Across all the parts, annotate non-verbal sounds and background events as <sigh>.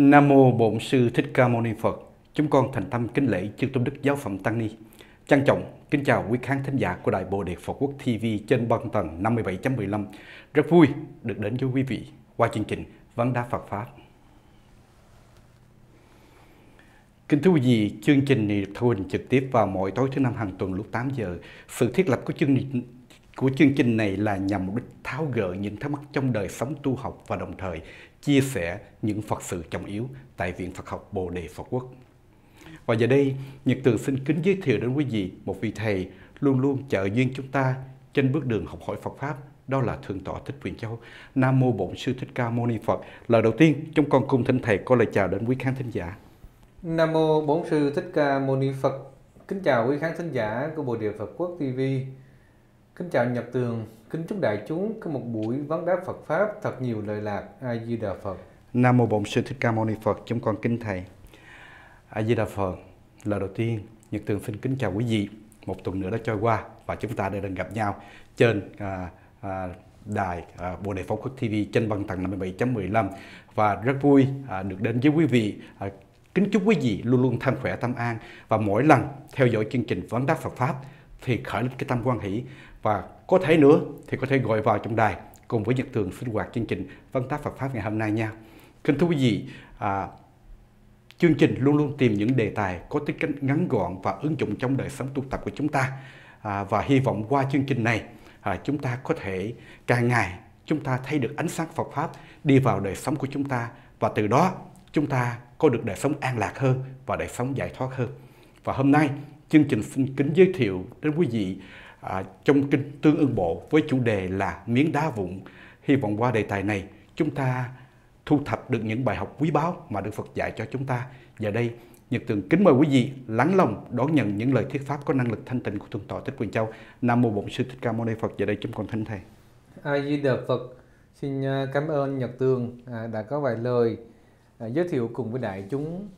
Nam mô Bổn sư Thích Ca Mâu Ni Phật. Chúng con thành tâm kính lễ chư tôn đức giáo phẩm tăng ni. Trang trọng kính chào quý khán thính giả của Đại Bồ Đề Phật Quốc TV trên băng tầng 57.15. Rất vui được đến với quý vị qua chương trình Vấn đá Phật pháp. Kính thưa quý vị, chương trình này được thu hình trực tiếp vào mỗi tối thứ năm hàng tuần lúc 8 giờ. Sự thiết lập của chương trình của chương trình này là nhằm mục đích tháo gỡ những thắc mắc trong đời sống tu học và đồng thời chia sẻ những Phật sự trọng yếu tại Viện Phật học Bồ Đề Phật Quốc. Và giờ đây, Nhật Tường xin kính giới thiệu đến quý vị một vị thầy luôn luôn trợ duyên chúng ta trên bước đường học hỏi Phật Pháp, đó là Thượng tọa Thích Quyền Châu. Nam Mô Bổn Sư Thích Ca Mâu Ni Phật. Lời đầu tiên, chúng con cùng thỉnh Thầy có lời chào đến quý khán thính giả. Nam Mô Bổn Sư Thích Ca Mâu Ni Phật. Kính chào quý khán thính giả của Bồ Đề Phật Quốc TV. Kính chào Nhật Tường, kính chúc đại chúng có một buổi vấn đáp Phật Pháp thật nhiều lời lạc. A Di Đà Phật. Nam Mô Bổn Sư Thích Ca Mâu Ni Phật, chúng con kính Thầy. A Di Đà Phật, lời đầu tiên, Nhật Tường xin kính chào quý vị. Một tuần nữa đã trôi qua và chúng ta đã được gặp nhau trên à, à, đài à, Bồ Đề Phật Quốc TV trên băng tầng 57.15 và rất vui à, được đến với quý vị à, Kính chúc quý vị luôn luôn thanh khỏe tâm an và mỗi lần theo dõi chương trình Vấn Đáp Phật Pháp thì khởi lên cái tâm quan hỷ và có thể nữa thì có thể gọi vào trong đài cùng với Nhật thường sinh hoạt chương trình Văn tác Phật Pháp ngày hôm nay nha. Kính thưa quý vị, à, chương trình luôn luôn tìm những đề tài có tính cách ngắn gọn và ứng dụng trong đời sống tu tập của chúng ta. À, và hy vọng qua chương trình này, à, chúng ta có thể càng ngày chúng ta thấy được ánh sáng Phật Pháp đi vào đời sống của chúng ta và từ đó chúng ta có được đời sống an lạc hơn và đời sống giải thoát hơn. Và hôm nay, chương trình xin kính giới thiệu đến quý vị à, trong kinh Tương ưng Bộ với chủ đề là miếng đá vụn. Hy vọng qua đề tài này chúng ta thu thập được những bài học quý báu mà Đức Phật dạy cho chúng ta. Giờ đây, Nhật Tường kính mời quý vị lắng lòng đón nhận những lời thuyết pháp có năng lực thanh tịnh của Thượng tọa Thích Quỳnh Châu. Nam mô Bổn Sư Thích Ca Mâu Ni Phật. Giờ đây chúng con thánh thầy. A Di Đà Phật. Xin à, cảm ơn Nhật Tường à, đã có vài lời à, giới thiệu cùng với đại chúng.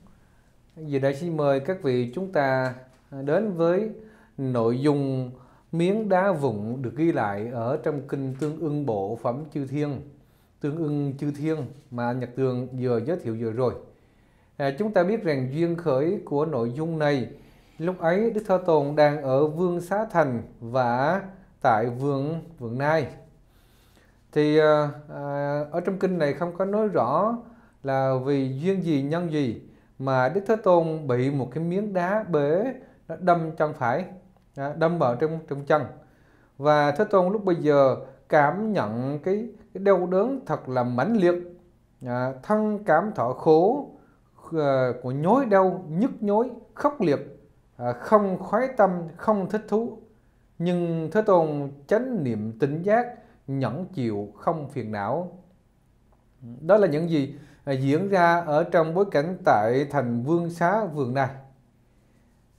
Giờ đây xin mời các vị chúng ta đến với nội dung Miếng đá vụn được ghi lại ở trong kinh Tương ưng Bộ Phẩm Chư Thiên, Tương ưng Chư Thiên mà Nhật Tường vừa giới thiệu vừa rồi. À, chúng ta biết rằng duyên khởi của nội dung này lúc ấy Đức Thơ Tồn đang ở Vương Xá Thành và tại Vương Vương Nai. Thì à, à, ở trong kinh này không có nói rõ là vì duyên gì nhân gì mà Đức Thế Tôn bị một cái miếng đá bể nó đâm chân phải đâm vào trong trong chân và thế tôn lúc bây giờ cảm nhận cái, cái đau đớn thật là mãnh liệt à, thân cảm thọ khổ à, của nhối đau nhức nhối khốc liệt à, không khoái tâm không thích thú nhưng thế tôn chánh niệm tỉnh giác nhẫn chịu không phiền não đó là những gì ờ, diễn ra ở trong bối cảnh tại thành vương xá vườn này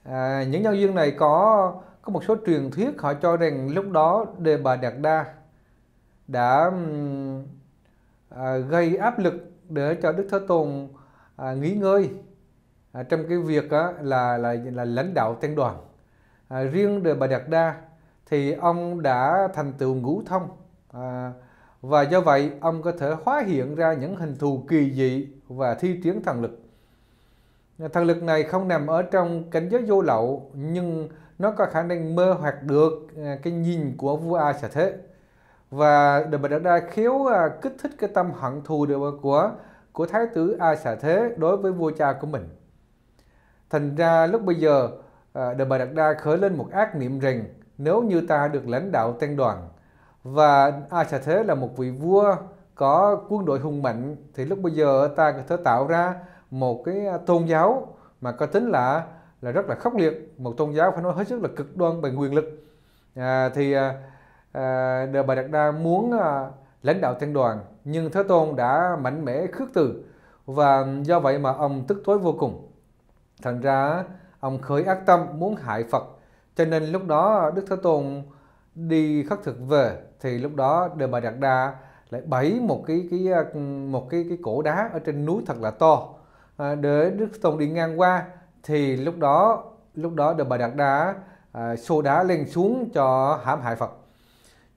À, những nhân duyên này có có một số truyền thuyết họ cho rằng lúc đó đề bà Đạt Đa đã à, gây áp lực để cho Đức Thế Tôn à, nghỉ ngơi à, trong cái việc á, là, là là lãnh đạo tăng đoàn. À, riêng đề bà Đạt Đa thì ông đã thành tựu ngũ thông à, và do vậy ông có thể hóa hiện ra những hình thù kỳ dị và thi triển thần lực Thần lực này không nằm ở trong cảnh giới vô lậu nhưng nó có khả năng mơ hoặc được à, cái nhìn của vua A xà thế và Đại Bạch Đạt Đa khiếu à, kích thích cái tâm hận thù của của thái tử A xà thế đối với vua cha của mình. Thành ra lúc bây giờ Đại Bạch Đạt Đa khởi lên một ác niệm rằng nếu như ta được lãnh đạo tăng đoàn và A xà thế là một vị vua có quân đội hùng mạnh thì lúc bây giờ ta có thể tạo ra một cái à, tôn giáo mà có tính là là rất là khốc liệt một tôn giáo phải nói hết sức là cực đoan về quyền lực à, thì à, à Đờ Bà Đạt Đa muốn à, lãnh đạo thiên đoàn nhưng Thế Tôn đã mạnh mẽ khước từ và do vậy mà ông tức tối vô cùng thành ra ông khởi ác tâm muốn hại Phật cho nên lúc đó Đức Thế Tôn đi khắc thực về thì lúc đó Đề Bà Đạt Đa lại bẫy một cái cái à, một cái cái cổ đá ở trên núi thật là to à, để Đức Tùng đi ngang qua thì lúc đó lúc đó Đức Bà Đạt đã à, xô đá lên xuống cho hãm hại Phật.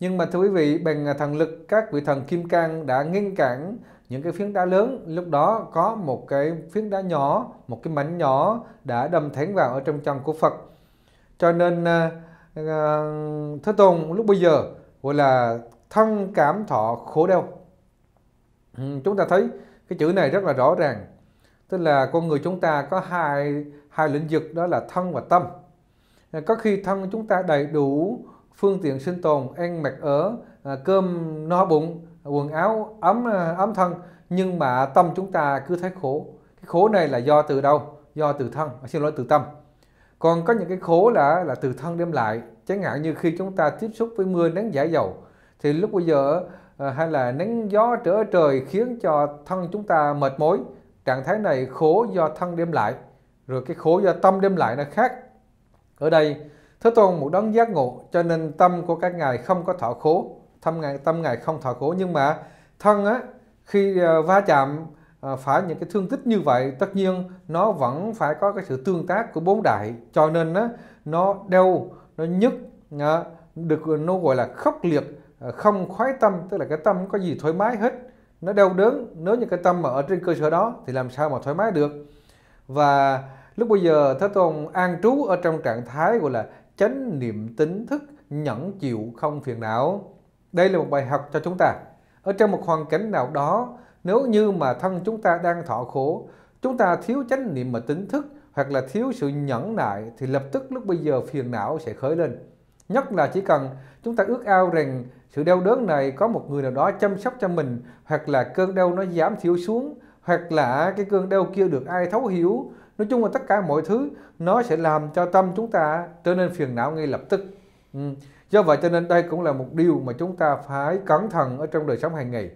Nhưng mà thưa quý vị, bằng thần lực các vị thần Kim Cang đã ngăn cản những cái phiến đá lớn lúc đó có một cái phiến đá nhỏ một cái mảnh nhỏ đã đâm thẳng vào ở trong chân của Phật cho nên uh, Thế Tôn lúc bây giờ gọi là thân cảm thọ khổ đau chúng ta thấy cái chữ này rất là rõ ràng tức là con người chúng ta có hai hai lĩnh vực đó là thân và tâm à, có khi thân chúng ta đầy đủ phương tiện sinh tồn ăn mặc ở à, cơm no bụng quần áo ấm à, ấm thân nhưng mà tâm chúng ta cứ thấy khổ cái khổ này là do từ đâu do từ thân xin lỗi từ tâm còn có những cái khổ là là từ thân đem lại chẳng hạn như khi chúng ta tiếp xúc với mưa nắng giải dầu thì lúc bây giờ hay là nắng gió trở trời khiến cho thân chúng ta mệt mỏi trạng thái này khổ do thân đem lại rồi cái khổ do tâm đem lại nó khác ở đây thế tôn một đấng giác ngộ cho nên tâm của các ngài không có thọ khổ tâm ngài tâm ngài không thọ khổ nhưng mà thân á khi ờ, va chạm ờ, phải những cái thương tích như vậy tất nhiên nó vẫn phải có cái sự tương tác của bốn đại cho nên á, nó đau nó nhức được ờ, nó gọi là khốc liệt không khoái tâm tức là cái tâm có gì thoải mái hết nó đau đớn nếu như cái tâm mà ở trên cơ sở đó thì làm sao mà thoải mái được và lúc bây giờ thế tôn an trú ở trong trạng thái gọi là chánh niệm tính thức nhẫn chịu không phiền não đây là một bài học cho chúng ta ở trong một hoàn cảnh nào đó nếu như mà thân chúng ta đang thọ khổ chúng ta thiếu chánh niệm mà tính thức hoặc là thiếu sự nhẫn nại thì lập tức lúc bây giờ phiền não sẽ khởi lên nhất là chỉ cần chúng ta ước ao rằng sự đau đớn này có một người nào đó chăm sóc cho mình hoặc là cơn đau nó giảm thiểu xuống hoặc là cái cơn đau kia được ai thấu hiểu. Nói chung là tất cả mọi thứ nó sẽ làm cho tâm chúng ta trở nên phiền não ngay lập tức. Ừ. Do vậy cho nên đây cũng là một điều mà chúng ta phải cẩn thận ở trong đời sống hàng ngày.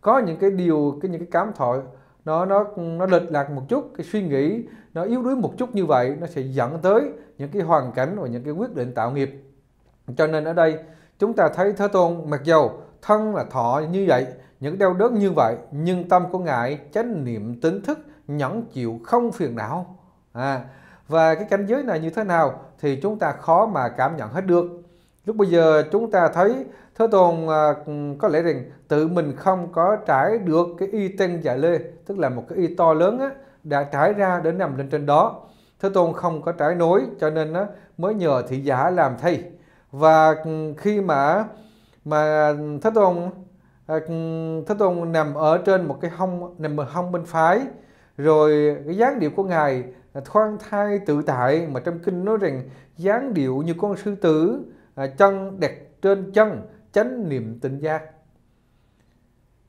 Có những cái điều, cái những cái cám thọ nó nó nó lệch lạc một chút, cái suy nghĩ nó yếu đuối một chút như vậy nó sẽ dẫn tới những cái hoàn cảnh và những cái quyết định tạo nghiệp. Cho nên ở đây Chúng ta thấy Thế Tôn mặc dầu thân là thọ như vậy, những đau đớn như vậy, nhưng tâm của Ngài chánh niệm tỉnh thức, nhẫn chịu không phiền não. À, và cái cảnh giới này như thế nào thì chúng ta khó mà cảm nhận hết được. Lúc bây giờ chúng ta thấy Thế Tôn à, có lẽ rằng tự mình không có trải được cái y tên dạ lê, tức là một cái y to lớn á, đã trải ra để nằm lên trên đó. Thế Tôn không có trải nối cho nên á, mới nhờ thị giả làm thay và ừ, khi mà mà thất tôn à, ừ, thất tôn nằm ở trên một cái hông nằm ở hông bên phải rồi cái dáng điệu của ngài thoăn thai tự tại mà trong kinh nói rằng dáng điệu như con sư tử à, chân đặt trên chân chánh niệm tịnh giác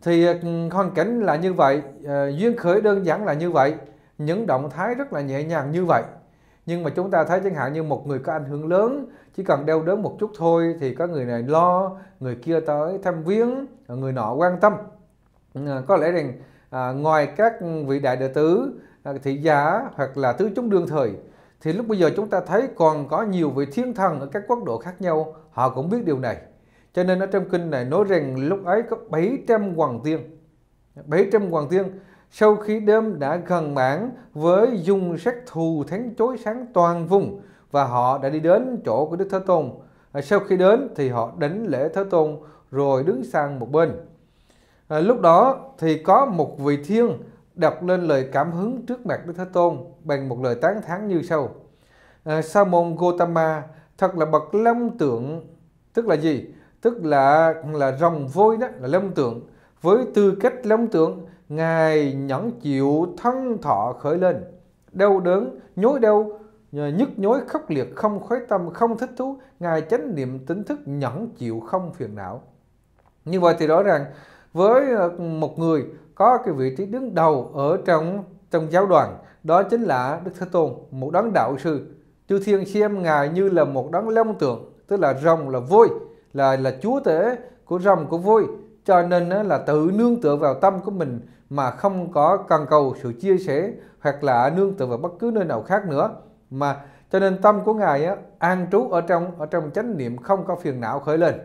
thì ừ, hoàn cảnh là như vậy à, duyên khởi đơn giản là như vậy những động thái rất là nhẹ nhàng như vậy nhưng mà chúng ta thấy chẳng hạn như một người có ảnh hưởng lớn chỉ cần đeo đớn một chút thôi thì có người này lo người kia tới thăm viếng người nọ quan tâm ừ, có lẽ rằng à, ngoài các vị đại đệ tử à, thị giả hoặc là tứ chúng đương thời thì lúc bây giờ chúng ta thấy còn có nhiều vị thiên thần ở các quốc độ khác nhau họ cũng biết điều này cho nên ở trong kinh này nói rằng lúc ấy có 700 hoàng tiên 700 hoàng tiên sau khi đêm đã gần mãn với dùng sắc thù thánh chối sáng toàn vùng và họ đã đi đến chỗ của Đức Thế Tôn. À, sau khi đến thì họ đánh lễ Thế Tôn rồi đứng sang một bên. À, lúc đó thì có một vị thiên đọc lên lời cảm hứng trước mặt Đức Thế Tôn bằng một lời tán thán như sau. À, Sa môn Gotama thật là bậc lâm tượng tức là gì? Tức là là rồng voi đó là lâm tượng. Với tư cách lâm tượng, ngài nhẫn chịu thân thọ khởi lên, đau đớn, nhối đau nhức nhối khốc liệt không khói tâm không thích thú ngài chánh niệm tính thức nhẫn chịu không phiền não như vậy thì rõ ràng với ờ, một người có cái vị trí đứng đầu ở trong trong giáo đoàn đó chính là đức thế tôn một đấng đạo sư chư thiên xem ngài như là một đấng long tượng tức là rồng là voi là là chúa tể của rồng của voi cho nên là tự nương tựa vào tâm của mình mà không có cần cầu sự chia sẻ hoặc là nương tựa vào bất cứ nơi nào khác nữa mà cho nên tâm của ngài á, an trú ở trong ở trong chánh niệm không có phiền não khởi lên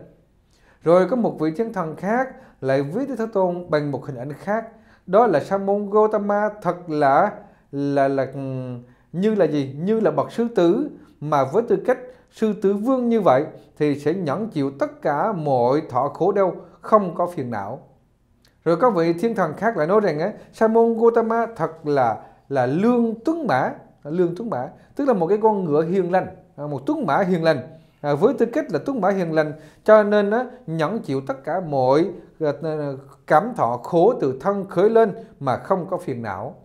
rồi có một vị chân thần khác lại viết Đức Thế Tôn bằng một hình ảnh khác đó là sa môn Gotama thật là là là ừ, như là gì như là bậc sư tử mà với tư cách sư tử vương như vậy thì sẽ nhẫn chịu tất cả mọi thọ khổ đau không có phiền não rồi các vị thiên thần khác lại nói rằng ấy sa môn Gotama thật là là lương tuấn mã lương tuấn mã tức là một cái con ngựa hiền lành à, một tuấn mã hiền lành à, với tư cách là tuấn mã hiền lành cho nên nhẫn chịu tất cả mọi à, cảm thọ khổ từ thân khởi lên mà không có phiền não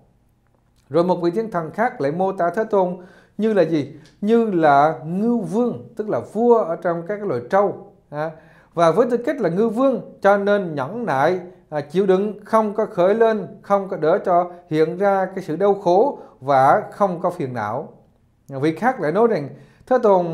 rồi một vị thiên thần khác lại mô tả thế tôn như là gì như là ngưu vương tức là vua ở trong các loài trâu và với tư cách là ngư vương cho nên nhẫn nại à, chịu đựng không có khởi lên không có đỡ cho hiện ra cái sự đau khổ và không có phiền não vị khác lại nói rằng thế tôn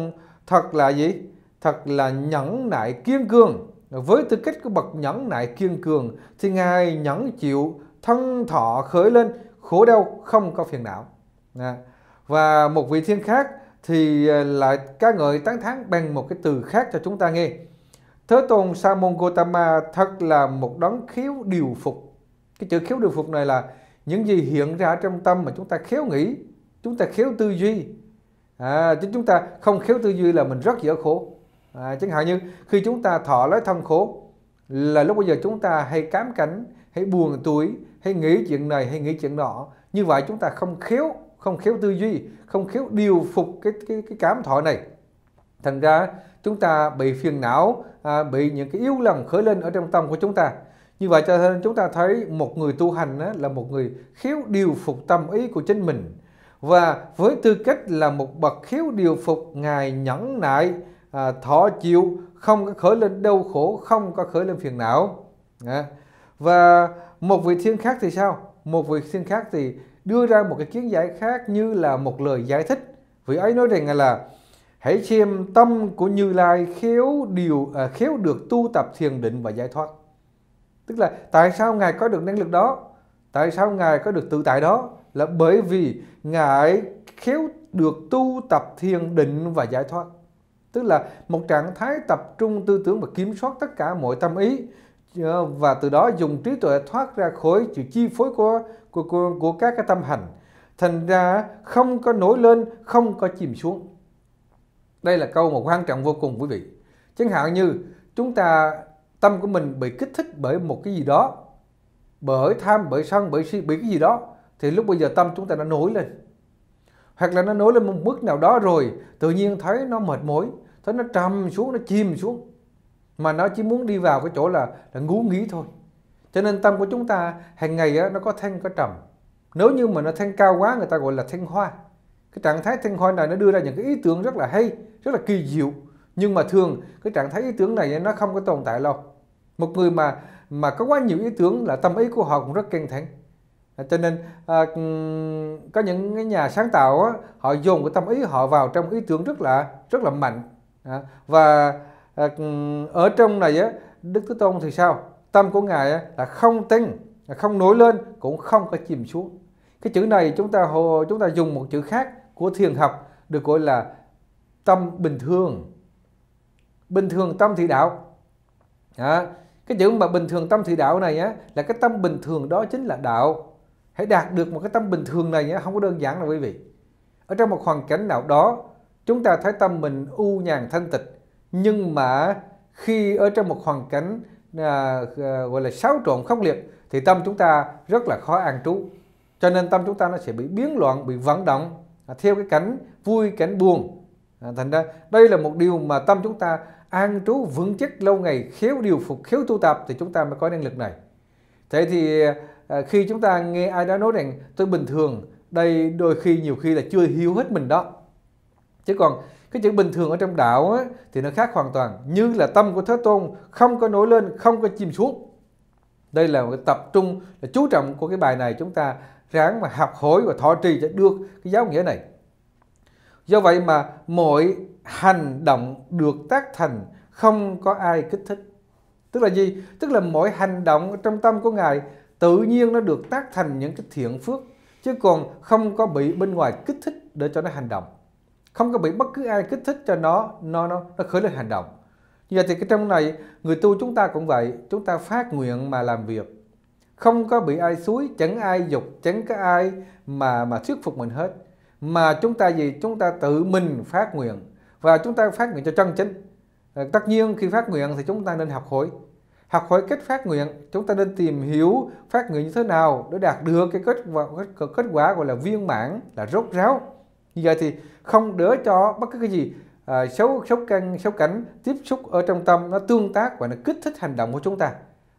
thật là gì thật là nhẫn nại kiên cường với tư cách của bậc nhẫn nại kiên cường thì ngài nhẫn chịu thân thọ khởi lên khổ đau không có phiền não à. và một vị thiên khác thì à, lại ca ngợi tán thán bằng một cái từ khác cho chúng ta nghe Thế Tôn Sa môn Gotama thật là một đấng khiếu điều phục. Cái chữ khiếu điều phục này là những gì hiện ra trong tâm mà chúng ta khiếu nghĩ, chúng ta khiếu tư duy. À, chứ chúng ta không khiếu tư duy là mình rất dễ khổ. À, chẳng hạn như khi chúng ta thọ lấy thân khổ là lúc bây giờ chúng ta hay cám cảnh, hay buồn tuổi, hay nghĩ chuyện này, hay nghĩ chuyện nọ. Như vậy chúng ta không khiếu, không khiếu tư duy, không khiếu điều phục cái cái, cái cảm thọ này. Thành ra chúng ta bị phiền não à, bị những cái yếu lòng khởi lên ở trong tâm của chúng ta như vậy cho nên chúng ta thấy một người tu hành á, là một người khiếu điều phục tâm ý của chính mình và với tư cách là một bậc khiếu điều phục ngài nhẫn nại à, thọ chịu không có khởi lên đau khổ không có khởi lên phiền não à. và một vị thiên khác thì sao một vị thiên khác thì đưa ra một cái kiến giải khác như là một lời giải thích vị ấy nói rằng là Hãy xem tâm của Như Lai khéo điều à, khéo được tu tập thiền định và giải thoát. Tức là tại sao ngài có được năng lực đó? Tại sao ngài có được tự tại đó? Là bởi vì ngài khéo được tu tập thiền định và giải thoát. Tức là một trạng thái tập trung tư tưởng và kiểm soát tất cả mọi tâm ý à, và từ đó dùng trí tuệ thoát ra khỏi sự chi phối của của của, của các cái tâm hành. Thành ra không có nổi lên, không có chìm xuống. Đây là câu mà quan trọng vô cùng quý vị. Chẳng hạn như chúng ta tâm của mình bị kích thích bởi một cái gì đó, bởi tham, bởi sân, bởi si, bị cái gì đó, thì lúc bây giờ tâm chúng ta đã nổi lên. Hoặc là nó nổi lên một mức nào đó rồi, tự nhiên thấy nó mệt mỏi, thấy nó trầm xuống, nó chìm xuống. Mà nó chỉ muốn đi vào cái chỗ là, là ngú nghĩ thôi. Cho nên tâm của chúng ta hàng ngày á, nó có thanh có trầm. Nếu như mà nó thanh cao quá người ta gọi là thanh hoa. Cái trạng thái thanh hoa này nó đưa ra những cái ý tưởng rất là hay, rất là kỳ diệu nhưng mà thường cái trạng thái ý tưởng này nó không có tồn tại lâu một người mà mà có quá nhiều ý tưởng là tâm ý của họ cũng rất căng thẳng à, cho nên à, có những cái nhà sáng tạo á, họ dồn cái tâm ý họ vào trong ý tưởng rất là rất là mạnh à, và à, ở trong này á, đức thế tôn thì sao tâm của ngài á, là không tinh không nổi lên cũng không có chìm xuống cái chữ này chúng ta chúng ta dùng một chữ khác của thiền học được gọi là tâm bình thường bình thường tâm thị đạo à, cái chữ mà bình thường tâm thị đạo này á là cái tâm bình thường đó chính là đạo hãy đạt được một cái tâm bình thường này á không có đơn giản đâu quý vị ở trong một hoàn cảnh nào đó chúng ta thấy tâm mình u nhàn thanh tịch nhưng mà khi ở trong một hoàn cảnh à, à, gọi là xáo trộn khốc liệt thì tâm chúng ta rất là khó an trú cho nên tâm chúng ta nó sẽ bị biến loạn bị vận động à, theo cái cảnh vui cảnh buồn À, thành ra đây là một điều mà tâm chúng ta an trú vững chắc lâu ngày khéo điều phục khéo tu tập thì chúng ta mới có năng lực này thế thì à, khi chúng ta nghe ai đó nói rằng tôi bình thường đây đôi khi nhiều khi là chưa hiểu hết mình đó chứ còn cái chữ bình thường ở trong đạo á, thì nó khác hoàn toàn như là tâm của thế tôn không có nổi lên không có chìm xuống đây là một cái tập trung là chú trọng của cái bài này chúng ta ráng mà học hỏi và thọ trì để được cái giáo nghĩa này Do vậy mà mọi hành động được tác thành không có ai kích thích. Tức là gì? Tức là mỗi hành động trong tâm của Ngài tự nhiên nó được tác thành những cái thiện phước chứ còn không có bị bên ngoài kích thích để cho nó hành động. Không có bị bất cứ ai kích thích cho nó nó nó, nó khởi lên hành động. Như vậy thì cái trong này người tu chúng ta cũng vậy, chúng ta phát nguyện mà làm việc không có bị ai suối chẳng ai dục chẳng có ai mà mà thuyết phục mình hết mà chúng ta gì chúng ta tự mình phát nguyện và chúng ta phát nguyện cho chân chính ờ, tất nhiên khi phát nguyện thì chúng ta nên học hỏi học hỏi cách phát nguyện chúng ta nên tìm hiểu phát nguyện như thế nào để đạt được cái kết quả, kết quả gọi là viên mãn là rốt ráo như vậy thì không đỡ cho bất cứ cái gì à, xấu xấu căn xấu cảnh tiếp xúc ở trong tâm nó tương tác và nó kích thích hành động của chúng ta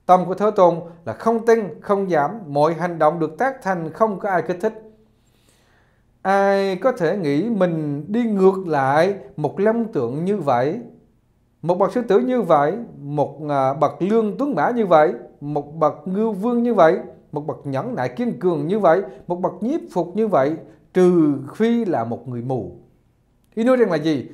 tâm của thế tôn là không tin không giảm mọi hành động được tác thành không có ai kích thích ai có thể nghĩ mình đi ngược lại một lâm tượng như vậy một bậc sư tử như vậy một à, bậc lương tuấn mã như vậy một bậc ngưu vương như vậy một bậc nhẫn nại kiên cường như vậy một bậc nhiếp phục như vậy trừ khi là một người mù ý nói rằng là gì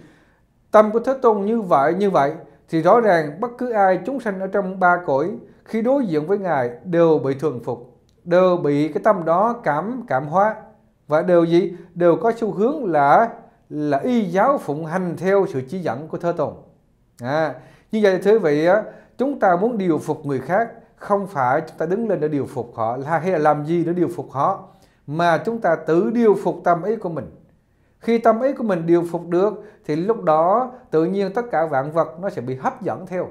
tâm của thế tôn như vậy như vậy thì rõ ràng bất cứ ai chúng sanh ở trong ba cõi khi đối diện với ngài đều bị thường phục đều bị cái tâm đó cảm cảm hóa và đều gì đều có xu hướng là là y giáo phụng hành theo sự chỉ dẫn của thơ tồn à, như vậy thưa vị chúng ta muốn điều phục người khác không phải chúng ta đứng lên để điều phục họ là hay là làm gì để điều phục họ mà chúng ta tự điều phục tâm ý của mình khi tâm ý của mình điều phục được thì lúc đó tự nhiên tất cả vạn vật nó sẽ bị hấp dẫn theo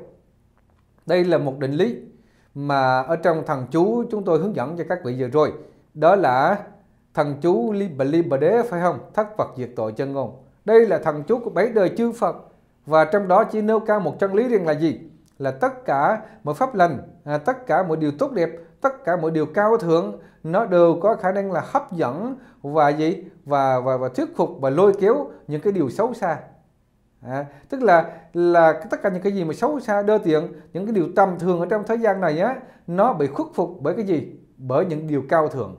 đây là một định lý mà ở trong thằng chú chúng tôi hướng dẫn cho các vị vừa rồi đó là thần chú đế phải không? Thất vật diệt tội chân ngôn. Đây là thần chú của bảy đời chư Phật và trong đó chỉ nêu cao một chân lý rằng là gì? Là tất cả mọi pháp lành, à, tất cả mọi điều tốt đẹp, tất cả mọi điều cao thượng nó đều có khả năng là hấp dẫn và gì và và và thuyết phục và lôi kéo những cái điều xấu xa. À, tức là là tất cả những cái gì mà xấu xa đơ tiện những cái điều tầm thường ở trong thế gian này á nó bị khuất phục bởi cái gì bởi những điều cao thượng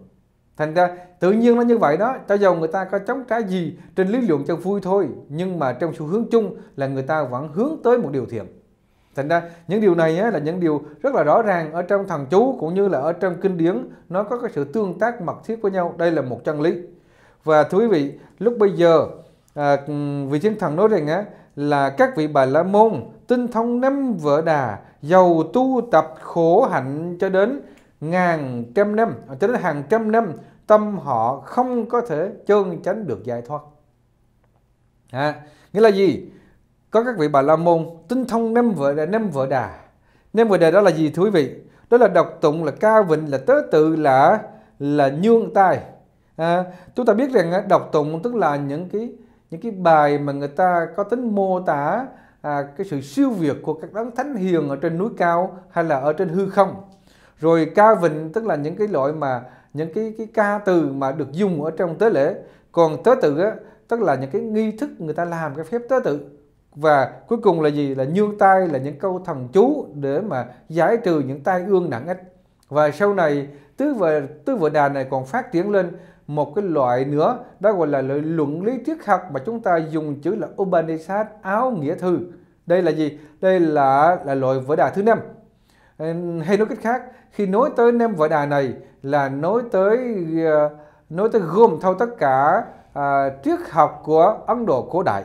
thành ra tự nhiên nó như vậy đó cho dù người ta có chống trái gì trên lý luận cho vui thôi nhưng mà trong xu hướng chung là người ta vẫn hướng tới một điều thiện thành ra những điều này á, là những điều rất là rõ ràng ở trong thần chú cũng như là ở trong kinh điển nó có cái sự tương tác mật thiết với nhau đây là một chân lý và thưa quý vị lúc bây giờ à, vị thiên thần nói rằng á, là các vị bà la môn tinh thông năm vợ đà giàu tu tập khổ hạnh cho đến ngàn trăm năm à, cho đến hàng trăm năm tâm họ không có thể chân tránh được giải thoát à, nghĩa là gì có các vị bà la môn tinh thông năm vợ đà năm vợ đà năm vợ đà đó là gì thưa quý vị đó là đọc tụng là ca vịnh là tớ tự là là nhương tai à, chúng ta biết rằng à, đọc tụng tức là những cái những cái bài mà người ta có tính mô tả à, cái sự siêu việt của các đấng thánh hiền ở trên núi cao hay là ở trên hư không rồi ca vịnh tức là những cái loại mà những cái cái ca từ mà được dùng ở trong tế lễ còn tế tự á, tức là những cái nghi thức người ta làm cái phép tế tự và cuối cùng là gì là nhương tay là những câu thần chú để mà giải trừ những tai ương nặng ích và sau này tứ vợ tứ vợ đàn này còn phát triển lên một cái loại nữa đó gọi là loại luận lý triết học mà chúng ta dùng chữ là Upanishad áo nghĩa thư đây là gì đây là là loại vở đà thứ năm hay nói cách khác khi nói tới nêm vỡ đà này là nói tới ờ, nói tới gồm thâu tất cả à, triết học của Ấn Độ cổ đại.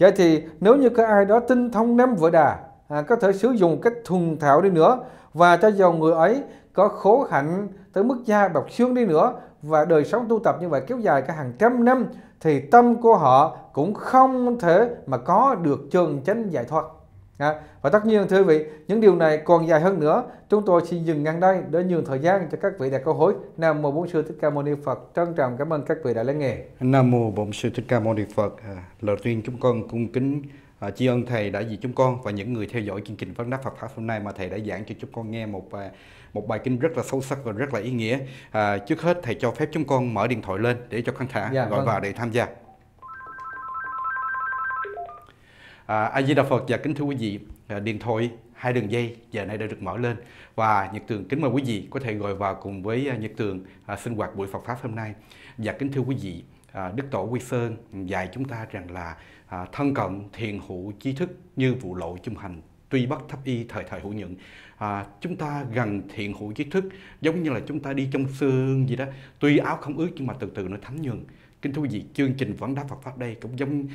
Vậy thì nếu như có ai đó tinh thông nêm vỡ đà, à, có thể sử dụng cách thùng thạo đi nữa và cho dòng người ấy có khổ hạnh tới mức da bọc xương đi nữa và đời sống tu tập như vậy kéo dài cả hàng trăm năm thì tâm của họ cũng không thể mà có được chân chánh giải thoát. Ha. Và tất nhiên thưa vị, những điều này còn dài hơn nữa, chúng tôi xin dừng ngang đây để nhường thời gian cho các vị đặt câu hỏi. Nam mô bổn sư Thích Ca Mâu Ni Phật, trân trọng cảm ơn các vị đã lắng nghe. Nam mô bổn sư Thích Ca Mâu Ni Phật, à, lời tuyên chúng con cung kính À, tri ân thầy đã vì chúng con và những người theo dõi chương trình vấn đáp Phật pháp hôm nay mà thầy đã giảng cho chúng con nghe một một bài kinh rất là sâu sắc và rất là ý nghĩa. À, trước hết thầy cho phép chúng con mở điện thoại lên để cho khán giả dạ, gọi vâng. vào để tham gia. À, A Di Đà Phật và dạ, kính thưa quý vị, à, điện thoại hai đường dây giờ dạ, này đã được mở lên và Nhật Tường kính mời quý vị có thể gọi vào cùng với à, Nhật Tường sinh hoạt buổi Phật pháp hôm nay. Và dạ, kính thưa quý vị, Đức Tổ Quy Sơn dạy chúng ta rằng là thân cận thiền hữu trí thức như vụ lộ chung hành tuy bất thấp y thời thời hữu nhận à, chúng ta gần thiện hữu trí thức giống như là chúng ta đi trong xương gì đó tuy áo không ướt nhưng mà từ từ nó thấm nhuần kính thưa quý vị chương trình vấn đáp Phật pháp đây cũng giống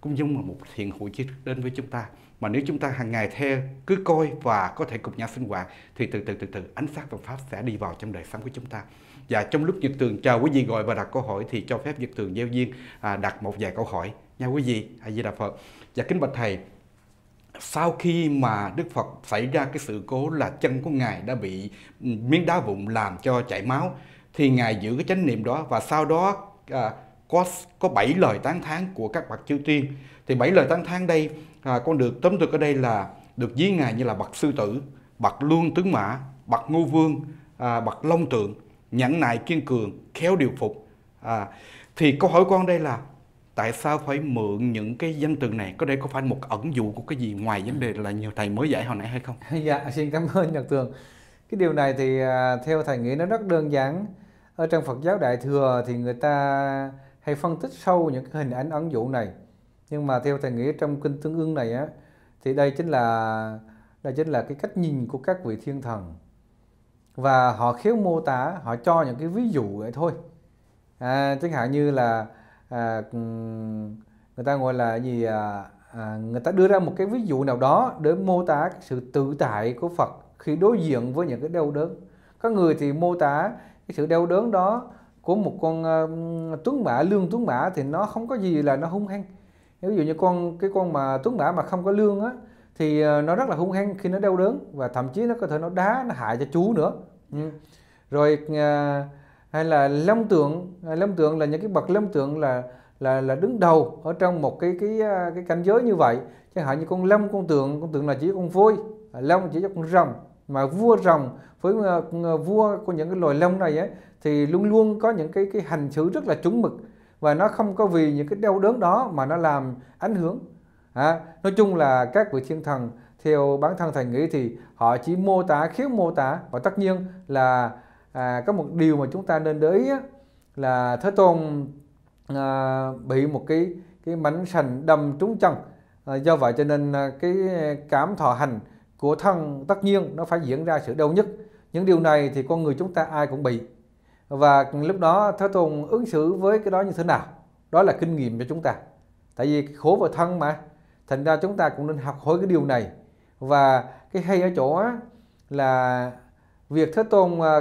cũng giống là một thiện hội chứ đến với chúng ta mà nếu chúng ta hàng ngày theo cứ coi và có thể cùng nhau sinh hoạt thì từ từ từ từ ánh sáng phật pháp sẽ đi vào trong đời sống của chúng ta và trong lúc Nhật Tường chào quý vị gọi và đặt câu hỏi thì cho phép Nhật Tường gieo duyên à, đặt một vài câu hỏi nha quý vị hay di đà Phật và dạ kính bạch thầy sau khi mà Đức Phật xảy ra cái sự cố là chân của ngài đã bị ừ, miếng đá vụn làm cho chảy máu thì ngài giữ cái chánh niệm đó và sau đó à, có có 7 lời tán thán của các bậc chư tiên thì 7 lời tán thán đây à, con được tóm tược ở đây là được ví ngài như là bậc sư tử bậc luân tướng mã bậc ngô vương à, bậc long tượng nhẫn nại kiên cường khéo điều phục à, thì câu hỏi con đây là tại sao phải mượn những cái danh từ này có đây có phải một ẩn dụ của cái gì ngoài vấn đề là nhiều thầy mới giải hồi nãy hay không <laughs> dạ xin cảm ơn nhật tường cái điều này thì à, theo thầy nghĩ nó rất đơn giản ở trong phật giáo đại thừa thì người ta hay phân tích sâu những cái hình ảnh ẩn dụ này nhưng mà theo thầy nghĩ trong kinh tương ương này á thì đây chính là đây chính là cái cách nhìn của các vị thiên thần và họ khéo mô tả họ cho những cái ví dụ vậy thôi à, chẳng hạn như là à, người ta gọi là gì à, à, người ta đưa ra một cái ví dụ nào đó để mô tả sự tự tại của Phật khi đối diện với những cái đau đớn có người thì mô tả cái sự đau đớn đó của một ừ. con uh, tuấn mã lương tuấn mã thì nó không có gì là nó hung hăng ví dụ như con cái con mà tuấn mã mà không có lương á thì ờ, nó rất là hung hăng khi nó đau đớn và thậm chí nó có thể nó đá nó hại cho chú nữa ừ. rồi à, hay là long tượng long tượng là những cái bậc long tượng là là là đứng đầu ở trong một cái cái cái cảnh giới như vậy chẳng hạn như con long con tượng con tượng là chỉ con voi lông chỉ cho con rồng mà vua rồng với vua của những cái loài lông này ấy, thì luôn luôn có những cái cái hành xử rất là trúng mực và nó không có vì những cái đau đớn đó mà nó làm ảnh hưởng à, nói chung là các vị thiên thần theo bản thân thầy nghĩ thì họ chỉ mô tả khiếu mô tả và tất nhiên là à, có một điều mà chúng ta nên để ý á, là thế tôn à, bị một cái cái mảnh sành đâm trúng chân à, do vậy cho nên à, cái cảm thọ hành của thân tất nhiên nó phải diễn ra sự đau nhất những điều này thì con người chúng ta ai cũng bị và lúc đó Thế Tôn ứng xử với cái đó như thế nào đó là kinh nghiệm cho chúng ta tại vì khổ vào thân mà thành ra chúng ta cũng nên học hỏi cái điều này và cái hay ở chỗ là việc Thế Tôn à,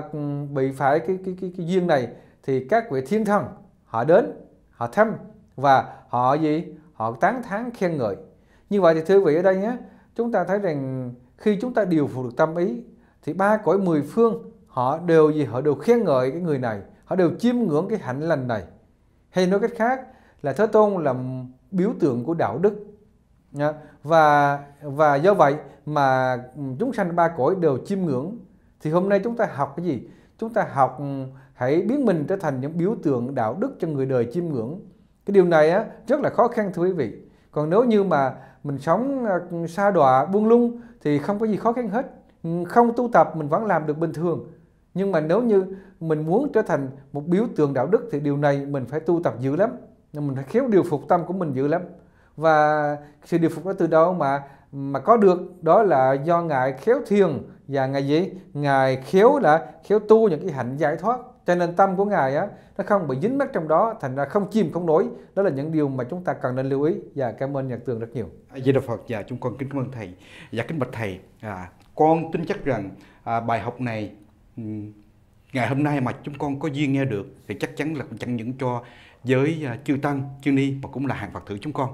bị phải cái, cái, cái, cái duyên này thì các vị thiên thần họ đến họ thăm và họ gì họ tán thán khen ngợi như vậy thì thưa vị ở đây nhé chúng ta thấy rằng khi chúng ta điều phục được tâm ý thì ba cõi mười phương họ đều gì họ đều khen ngợi cái người này họ đều chiêm ngưỡng cái hạnh lành này hay nói cách khác là thế tôn là biểu tượng của đạo đức và và do vậy mà chúng sanh ba cõi đều chiêm ngưỡng thì hôm nay chúng ta học cái gì chúng ta học ừ, hãy biến mình trở thành những biểu tượng đạo đức cho người đời chiêm ngưỡng cái điều này á, rất là khó khăn thưa quý vị còn nếu như mà mình sống ờ, xa đọa buông lung thì không có gì khó khăn hết ừ, không tu tập mình vẫn làm được bình thường nhưng mà nếu như mình muốn trở thành một biểu tượng đạo đức thì điều này mình phải tu tập dữ lắm mình phải khéo điều phục tâm của mình dữ lắm và sự điều phục đó từ đâu mà mà có được đó là do ngài khéo thiền và ngài gì ngài khéo là khéo tu những cái hạnh giải thoát cho nên tâm của ngài á nó không bị dính mắc trong đó thành ra không chìm không nổi đó là những điều mà chúng ta cần nên lưu ý và cảm ơn nhật tường rất nhiều Di Đà Phật và dạ, chúng con kính cảm ơn thầy và dạ, kính bạch thầy à, con tin chắc rằng à, bài học này ngày hôm nay mà chúng con có duyên nghe được thì chắc chắn là cũng chẳng những cho giới à, chư tăng chư ni mà cũng là hàng phật tử chúng con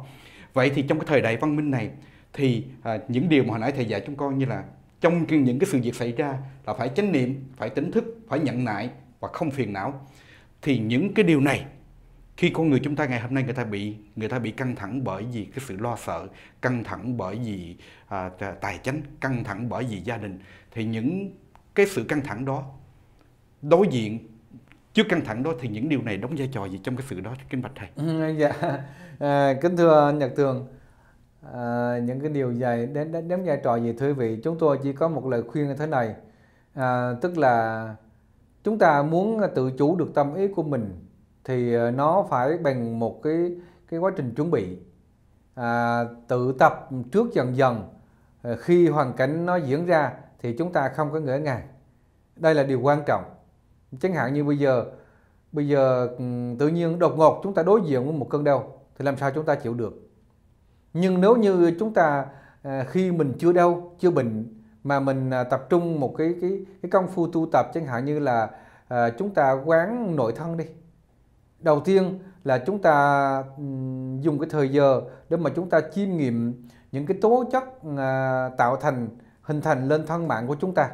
vậy thì trong cái thời đại văn minh này thì à, những điều mà hồi nãy thầy dạy chúng con như là trong những cái sự việc xảy ra là phải chánh niệm phải tỉnh thức phải nhận nại và không phiền não thì những cái điều này khi con người chúng ta ngày hôm nay người ta bị người ta bị căng thẳng bởi vì cái sự lo sợ căng thẳng bởi vì à, tài chính căng thẳng bởi vì gia đình thì những cái sự căng thẳng đó đối diện trước căng thẳng đó thì những điều này đóng vai trò gì trong cái sự đó kinh bạch thầy <laughs> dạ à, kính thưa nhật thường à, những cái điều dài đến đến, đến vai trò gì thưa vị chúng tôi chỉ có một lời khuyên như thế này à, tức là chúng ta muốn tự chủ được tâm ý của mình thì à, nó phải bằng một cái cái quá trình chuẩn bị à, tự tập trước dần dần à, khi hoàn cảnh nó diễn ra thì chúng ta không có ngỡ ngàng đây là điều quan trọng chẳng hạn như bây giờ bây giờ ừ, tự nhiên đột ngột chúng ta đối diện với một cơn đau thì làm sao chúng ta chịu được nhưng nếu như chúng ta ờ, khi mình chưa đau chưa bệnh mà mình à, tập trung một cái cái cái công phu tu tập chẳng hạn như là ờ, chúng ta quán nội thân đi đầu tiên là chúng ta ừ, dùng cái thời giờ để mà chúng ta chiêm nghiệm những cái tố chất à, tạo thành hình thành lên thân mạng của chúng ta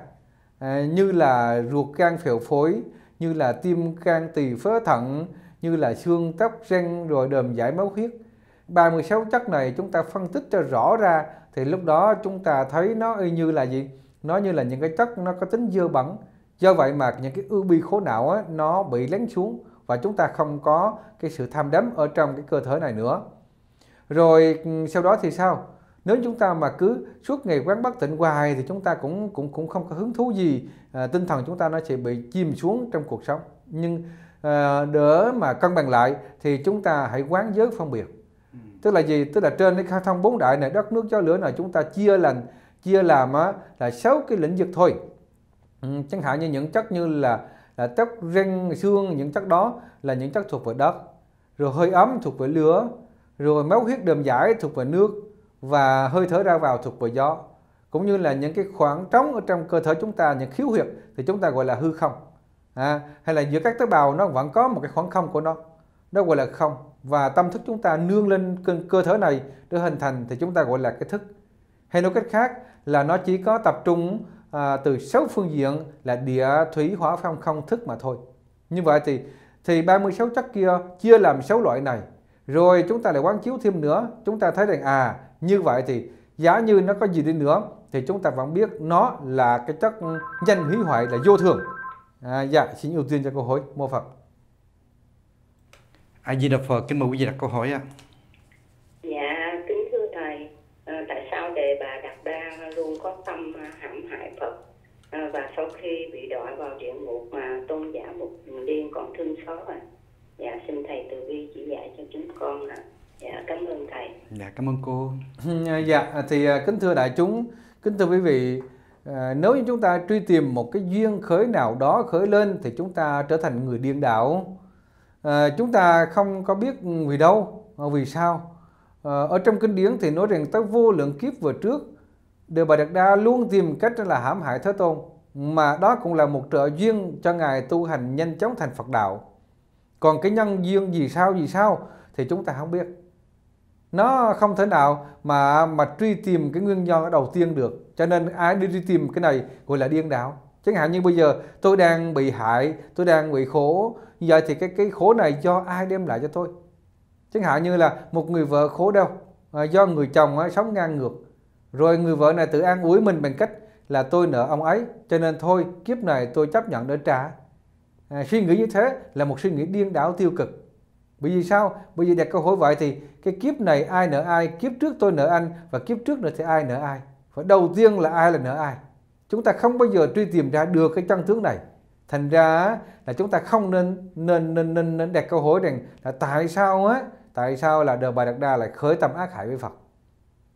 à, như là ruột gan phèo phối như là tim gan tỳ phế thận như là xương tóc răng rồi đờm giải máu huyết 36 chất này chúng ta phân tích cho rõ ra thì lúc đó chúng ta thấy nó y như là gì nó như là những cái chất nó có tính dơ bẩn do vậy mà những cái ưu bi khổ não á, nó bị lắng xuống và chúng ta không có cái sự tham đắm ở trong cái cơ thể này nữa rồi ừ, sau đó thì sao nếu chúng ta mà cứ suốt ngày quán bất tỉnh hoài thì chúng ta cũng cũng cũng không có hứng thú gì à, tinh thần chúng ta nó sẽ bị chìm xuống trong cuộc sống nhưng à, đỡ mà cân bằng lại thì chúng ta hãy quán giới phân biệt ừ. tức là gì tức là trên cái khai thông bốn đại này đất nước gió lửa này chúng ta chia làm chia làm á, là sáu cái lĩnh vực thôi ừ, chẳng hạn như những chất như là là tóc răng xương những chất đó là những chất thuộc về đất rồi hơi ấm thuộc về lửa rồi máu huyết đờm giải thuộc về nước và hơi thở ra vào thuộc về gió cũng như là những cái khoảng trống ở trong cơ thể chúng ta những khiếu huyệt thì chúng ta gọi là hư không à, hay là giữa các tế bào nó vẫn có một cái khoảng không của nó đó gọi là không và tâm thức chúng ta nương lên cơ cơ thể này để hình thành thì chúng ta gọi là cái thức hay nói cách khác là nó chỉ có tập trung à, từ sáu phương diện là địa thủy hỏa phong không thức mà thôi như vậy thì thì 36 chất kia chia làm 6 loại này rồi chúng ta lại quán chiếu thêm nữa, chúng ta thấy rằng à như vậy thì giá như nó có gì đi nữa thì chúng ta vẫn biết nó là cái chất nhanh hủy hoại là vô thường. À, dạ, xin ưu tiên cho câu hỏi mô Phật. A Di Đà Phật, kính mời quý vị đặt câu hỏi ạ. À. Dạ, kính thưa thầy, à, tại sao đề bà Đạt Đa luôn có tâm hãm hại Phật à, và sau khi bị đọa vào địa ngục mà tôn giả một điên còn thương xót À? dạ xin thầy từ bi chỉ dạy cho chúng con ạ dạ cảm ơn thầy dạ cảm ơn cô <laughs> ờ, dạ thì ờ, kính thưa đại chúng kính thưa quý vị ờ, nếu như chúng ta truy tìm một cái duyên khởi nào đó khởi lên thì chúng ta trở thành người điên đảo chúng ta không có biết vì đâu vì sao ở trong kinh điển thì nói rằng tới vô lượng kiếp vừa trước đều bà đạt đa luôn tìm cách là hãm hại thế tôn mà đó cũng là một trợ duyên cho ngài tu hành nhanh chóng thành phật đạo còn cái nhân duyên gì sao gì sao thì chúng ta không biết nó không thể nào mà mà truy tìm cái nguyên nhân ở đầu tiên được cho nên ai đi truy tìm cái này gọi là điên đảo chẳng hạn như bây giờ tôi đang bị hại tôi đang bị khổ vậy thì cái cái khổ này do ai đem lại cho tôi chẳng hạn như là một người vợ khổ đau à, do người chồng á, à, sống ngang ngược rồi người vợ này tự an ủi mình bằng cách là tôi nợ ông ấy cho nên thôi kiếp này tôi chấp nhận để trả à, suy nghĩ như thế là một suy nghĩ điên đảo tiêu cực bởi vì sao bởi vì đặt câu hỏi vậy thì cái kiếp này ai nợ ai kiếp trước tôi nợ anh và kiếp trước nữa thì ai nợ ai và đầu tiên là ai là nợ ai chúng ta không bao giờ truy tìm ra được cái chân tướng này thành ra là chúng ta không nên nên nên nên, nên đặt câu hỏi rằng là tại sao á tại sao là đời bà đặt đa lại khởi tâm ác hại với phật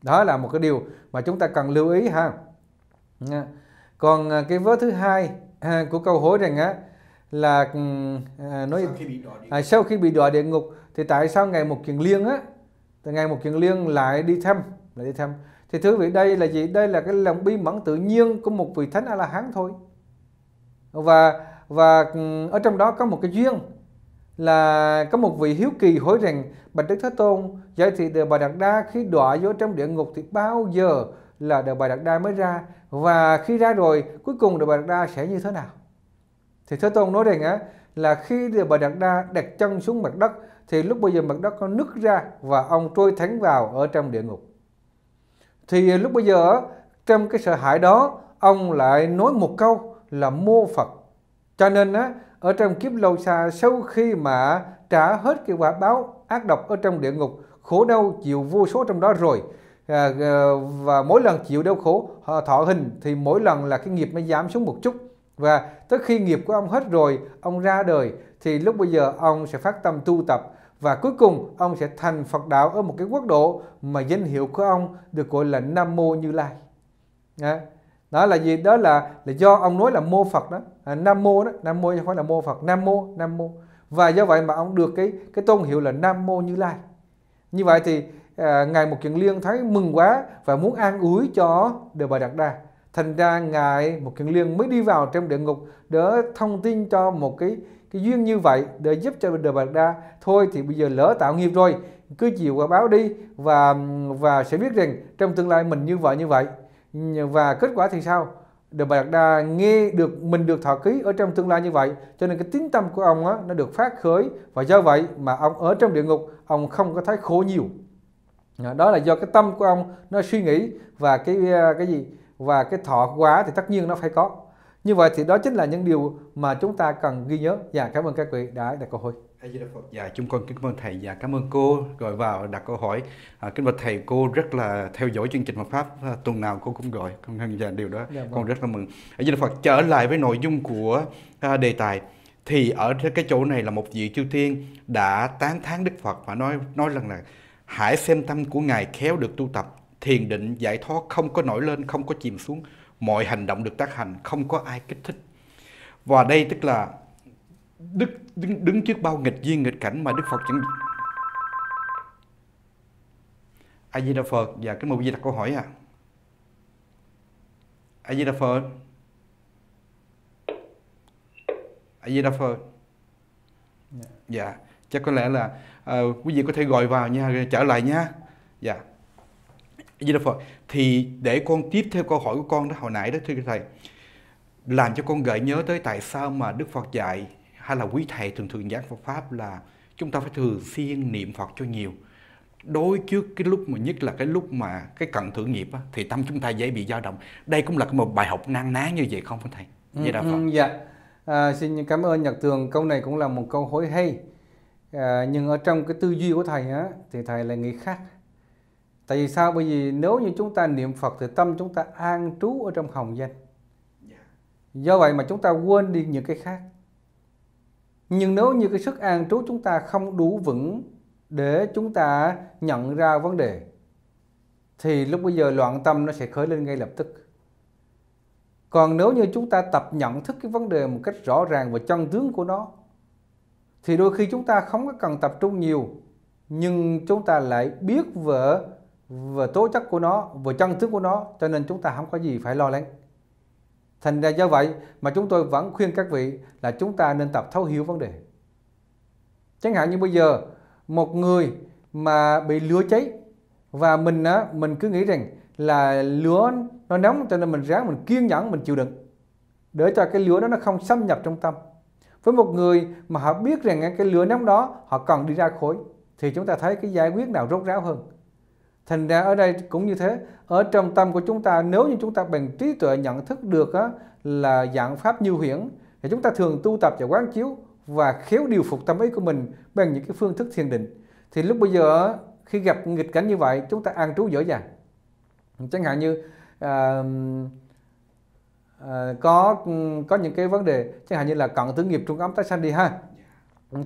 đó là một cái điều mà chúng ta cần lưu ý ha còn à, cái vớ thứ hai à, của câu hỏi rằng á là ừ, à, nói sau khi, à, sau khi bị đọa địa ngục thì tại sao ngày một kiền liêng á ngày một kiền liêng lại đi thăm lại đi thăm thì thưa vị đây là gì đây là cái lòng bi mẫn tự nhiên của một vị thánh a la hán thôi và và ừ, ở trong đó có một cái duyên là có một vị hiếu kỳ hỏi rằng bạch đức thế tôn giải thị đời bà đạt đa khi đọa vô trong địa ngục thì bao giờ là đời bà đạt đa mới ra và khi ra rồi cuối cùng đời bà đạt đa sẽ như thế nào thì thế tôn nói rằng á là khi bà đặt đa đặt chân xuống mặt đất thì lúc bây giờ mặt đất nó nứt ra và ông trôi thẳng vào ở trong địa ngục thì lúc bây giờ trong cái sợ hãi đó ông lại nói một câu là mô phật cho nên á ở trong kiếp lâu xa sau khi mà trả hết cái quả báo ác độc ở trong địa ngục khổ đau chịu vô số trong đó rồi à, à và mỗi lần chịu đau khổ thọ hình thì mỗi lần là cái nghiệp nó giảm xuống một chút và tới khi nghiệp của ông hết rồi, ông ra đời thì lúc bây giờ ông sẽ phát tâm tu tập và cuối cùng ông sẽ thành Phật đạo ở một cái quốc độ mà danh hiệu của ông được gọi là Nam Mô Như Lai. đó là gì? Đó là là do ông nói là mô Phật đó, à, Nam Mô đó, Nam Mô không phải là mô Phật, Nam Mô, Nam Mô. Và do vậy mà ông được cái cái tôn hiệu là Nam Mô Như Lai. Như vậy thì à, ngài một kiền liên thấy mừng quá và muốn an ủi cho đời bà Đạt Đa thành ra ngài một kiền liên mới đi vào trong địa ngục để thông tin cho một cái cái duyên như vậy để giúp cho Đề Bạc Đa thôi thì bây giờ lỡ tạo nghiệp rồi cứ chịu quả báo đi và và sẽ biết rằng trong tương lai mình như vậy như vậy và kết quả thì sao Đề Bạc Đa nghe được mình được thọ ký ở trong tương lai như vậy cho nên cái tín tâm của ông á, nó được phát khởi và do vậy mà ông ở trong địa ngục ông không có thấy khổ nhiều đó là do cái tâm của ông nó suy nghĩ và cái cái gì và cái thọ quá thì tất nhiên nó phải có như vậy thì đó chính là những điều mà chúng ta cần ghi nhớ và dạ, cảm ơn các vị đã đặt câu hỏi Dạ, chúng con kính mời thầy và dạ, cảm ơn cô gọi vào đặt câu hỏi. À, kính mời thầy cô rất là theo dõi chương trình Phật pháp à, tuần nào cô cũng gọi, con thân và điều đó dạ, vâng. con rất là mừng. ở dưới Phật trở lại với nội dung của à, đề tài thì ở cái chỗ này là một vị chư thiên đã tán thán Đức Phật và nói nói rằng là hãy xem tâm của ngài khéo được tu tập thiền định giải thoát không có nổi lên không có chìm xuống mọi hành động được tác hành không có ai kích thích và đây tức là đức đứng, đứng trước bao nghịch duyên nghịch cảnh mà đức phật chẳng a di đà phật và cái mục gì đặt câu hỏi à a di đà phật a di đà phật dạ, dạ chắc có lẽ là uh, quý vị có thể gọi vào nha trở lại nha dạ yeah. Di Đà Phật thì để con tiếp theo câu hỏi của con đó hồi nãy đó thưa thầy làm cho con gợi nhớ tới tại sao mà Đức Phật dạy hay là quý thầy thường thường giảng Phật pháp là chúng ta phải thường xuyên niệm Phật cho nhiều đối trước cái lúc mà nhất là cái lúc mà cái cận thử nghiệp á, thì tâm chúng ta dễ bị dao động đây cũng là một bài học nan ná như vậy không phải thầy như ừ, đạo ừ, Phật dạ à, xin cảm ơn nhật Thường câu này cũng là một câu hối hay à, nhưng ở trong cái tư duy của thầy á thì thầy là nghĩ khác tại vì sao bởi vì nếu như chúng ta niệm phật thì tâm chúng ta an trú ở trong hồng danh dạ. do vậy mà chúng ta quên đi những cái khác nhưng nếu như cái sức an trú chúng ta không đủ vững để chúng ta nhận ra vấn đề thì lúc bây giờ loạn tâm nó sẽ khởi lên ngay lập tức còn nếu như chúng ta tập nhận thức cái vấn đề một cách rõ ràng và chân tướng của nó thì đôi khi chúng ta không có cần tập trung nhiều nhưng chúng ta lại biết vợ và tố chất của nó và chân tướng của nó cho nên chúng ta không có gì phải lo lắng thành ra do vậy mà chúng tôi vẫn khuyên các vị là chúng ta nên tập thấu hiểu vấn đề chẳng hạn như bây giờ một người mà bị lửa cháy và mình á mình cứ nghĩ rằng là lửa nó nóng cho nên mình ráng mình kiên nhẫn mình chịu đựng để cho cái lửa đó nó không xâm nhập trong tâm với một người mà họ biết rằng cái lửa nóng đó họ cần đi ra khối thì chúng ta thấy cái giải quyết nào rốt ráo hơn Thành ra ở đây cũng như thế, ở trong tâm của chúng ta nếu như chúng ta bằng trí tuệ nhận thức được là dạng pháp như huyễn thì chúng ta thường tu tập và quán chiếu và khéo điều phục tâm ý của mình bằng những cái phương thức thiền định. Thì lúc bây giờ khi gặp nghịch cảnh như vậy chúng ta an trú dễ dàng. Chẳng hạn như à, à, có có những cái vấn đề chẳng hạn như là cận tử nghiệp trung ấm tái sanh đi ha.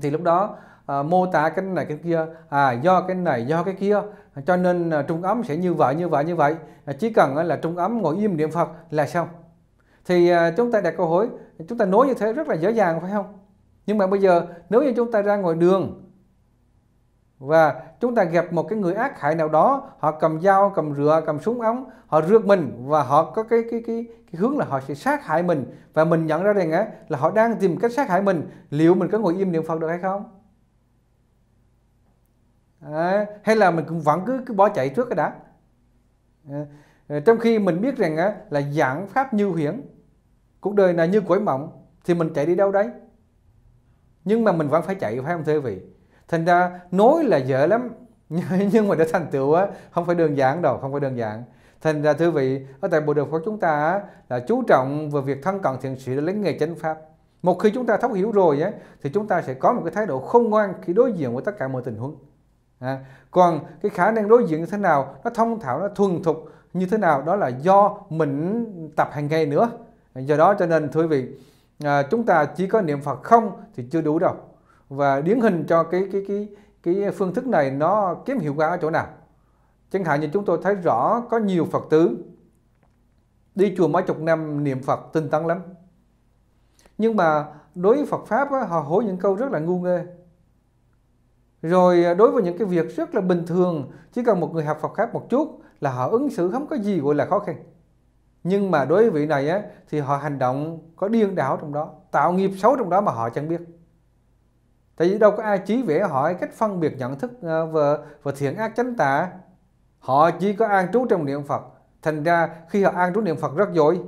Thì lúc đó à, mô tả cái này cái kia à do cái này do cái kia cho nên à, trung ấm sẽ như vậy như vậy như vậy à, chỉ cần à, là trung ấm ngồi im niệm phật là xong thì à, chúng ta đặt câu hỏi chúng ta nói như thế rất là dễ dàng phải không nhưng mà bây giờ nếu như chúng ta ra ngoài đường và chúng ta gặp một cái người ác hại nào đó họ cầm dao cầm rựa cầm súng ống họ rượt mình và họ có cái cái cái, cái hướng là họ sẽ sát hại mình và mình nhận ra rằng á là họ đang tìm cách sát hại mình liệu mình có ngồi im niệm phật được hay không hay là mình cũng vẫn cứ cứ bỏ chạy trước cái đã ờ, ờ, trong khi mình biết rằng là giảng pháp như huyễn cuộc đời là như cõi mộng thì mình chạy đi đâu đấy nhưng mà mình vẫn phải chạy phải không thưa vị thành ra nói là dễ lắm <laughs> nhưng mà để thành tựu á, không phải đơn giản đâu không phải đơn giản thành ra thưa vị ở tại bộ đường của chúng ta là chú trọng về việc thân cận thiện sự để lấy nghề chánh pháp một khi chúng ta thấu hiểu rồi á, thì chúng ta sẽ có một cái thái độ không ngoan khi đối diện với tất cả mọi tình huống à, còn cái khả năng đối diện như thế nào nó thông thạo nó thuần thục như thế nào đó là do mình tập hàng ngày nữa do đó cho nên thưa quý vị à, chúng ta chỉ có niệm phật không thì chưa đủ đâu và điển hình cho cái cái cái cái phương thức này nó kém hiệu quả ở chỗ nào chẳng hạn như chúng tôi thấy rõ có nhiều phật tử đi chùa mấy chục năm niệm phật tinh tấn lắm nhưng mà đối với phật pháp á, họ hỏi những câu rất là ngu ngơ rồi à, đối với những cái việc rất là bình thường, chỉ cần một người học Phật khác một chút là họ ứng xử không có gì gọi là khó khăn. Nhưng mà đối với vị này á, thì họ hành động có điên đảo trong đó, tạo nghiệp xấu trong đó mà họ chẳng biết. Tại vì đâu có ai chỉ vẽ họ cách phân biệt nhận thức à, và, và thiện ác chánh tà. Họ chỉ có an trú trong niệm Phật. Thành ra khi họ an trú niệm Phật rất giỏi.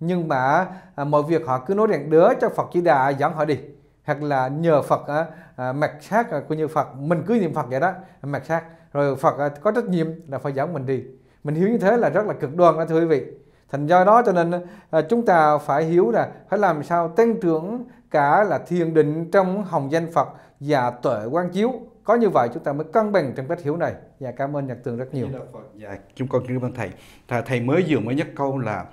Nhưng mà à, mọi việc họ cứ nói rằng đứa cho Phật chỉ đà dẫn họ đi. Hoặc là nhờ Phật à, mặc à, mặt sát à, của như Phật mình cứ niệm Phật vậy đó mặc sát rồi Phật à, có trách nhiệm là phải dẫn mình đi mình hiểu như thế là rất là cực đoan đó thưa quý vị thành do đó cho nên chúng ta phải hiểu là phải làm sao tăng trưởng cả là thiền định trong hồng danh Phật và tuệ quan chiếu có như vậy chúng ta mới cân bằng trong cách hiểu này và dạ, cảm ơn nhật tường rất nhiều dạ chúng con kính ơn thầy thầy mới vừa mới nhắc câu là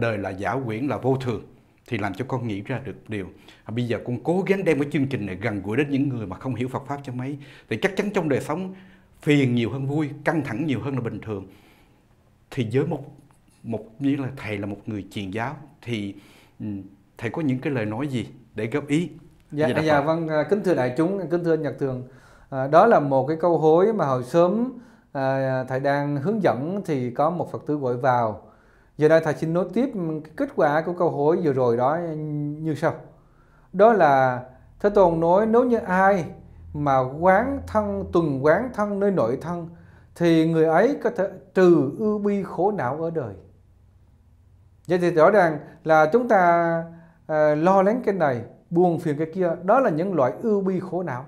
đời là giả quyển là vô thường thì làm cho con nghĩ ra được điều à, bây giờ con cố gắng đem cái chương trình này gần gũi đến những người mà không hiểu Phật pháp cho mấy thì chắc chắn trong đời sống phiền nhiều hơn vui căng thẳng nhiều hơn là bình thường thì với một một như là thầy là một người truyền giáo thì ừ, thầy có những cái lời nói gì để góp ý dạ dạ Phật. vâng à, kính thưa đại chúng kính thưa nhật thường à, đó là một cái câu hối mà hồi sớm à, thầy đang hướng dẫn thì có một phật tử gọi vào Giờ đây thầy xin nói tiếp kết quả của câu hỏi vừa rồi đó như sau. Đó là Thế Tôn nói nếu như ai mà quán thân tuần quán thân nơi nội thân thì người ấy có thể trừ ưu bi khổ não ở đời. Vậy thì rõ ràng là chúng ta à, lo lắng cái này, buồn phiền cái kia, đó là những loại ưu bi khổ não.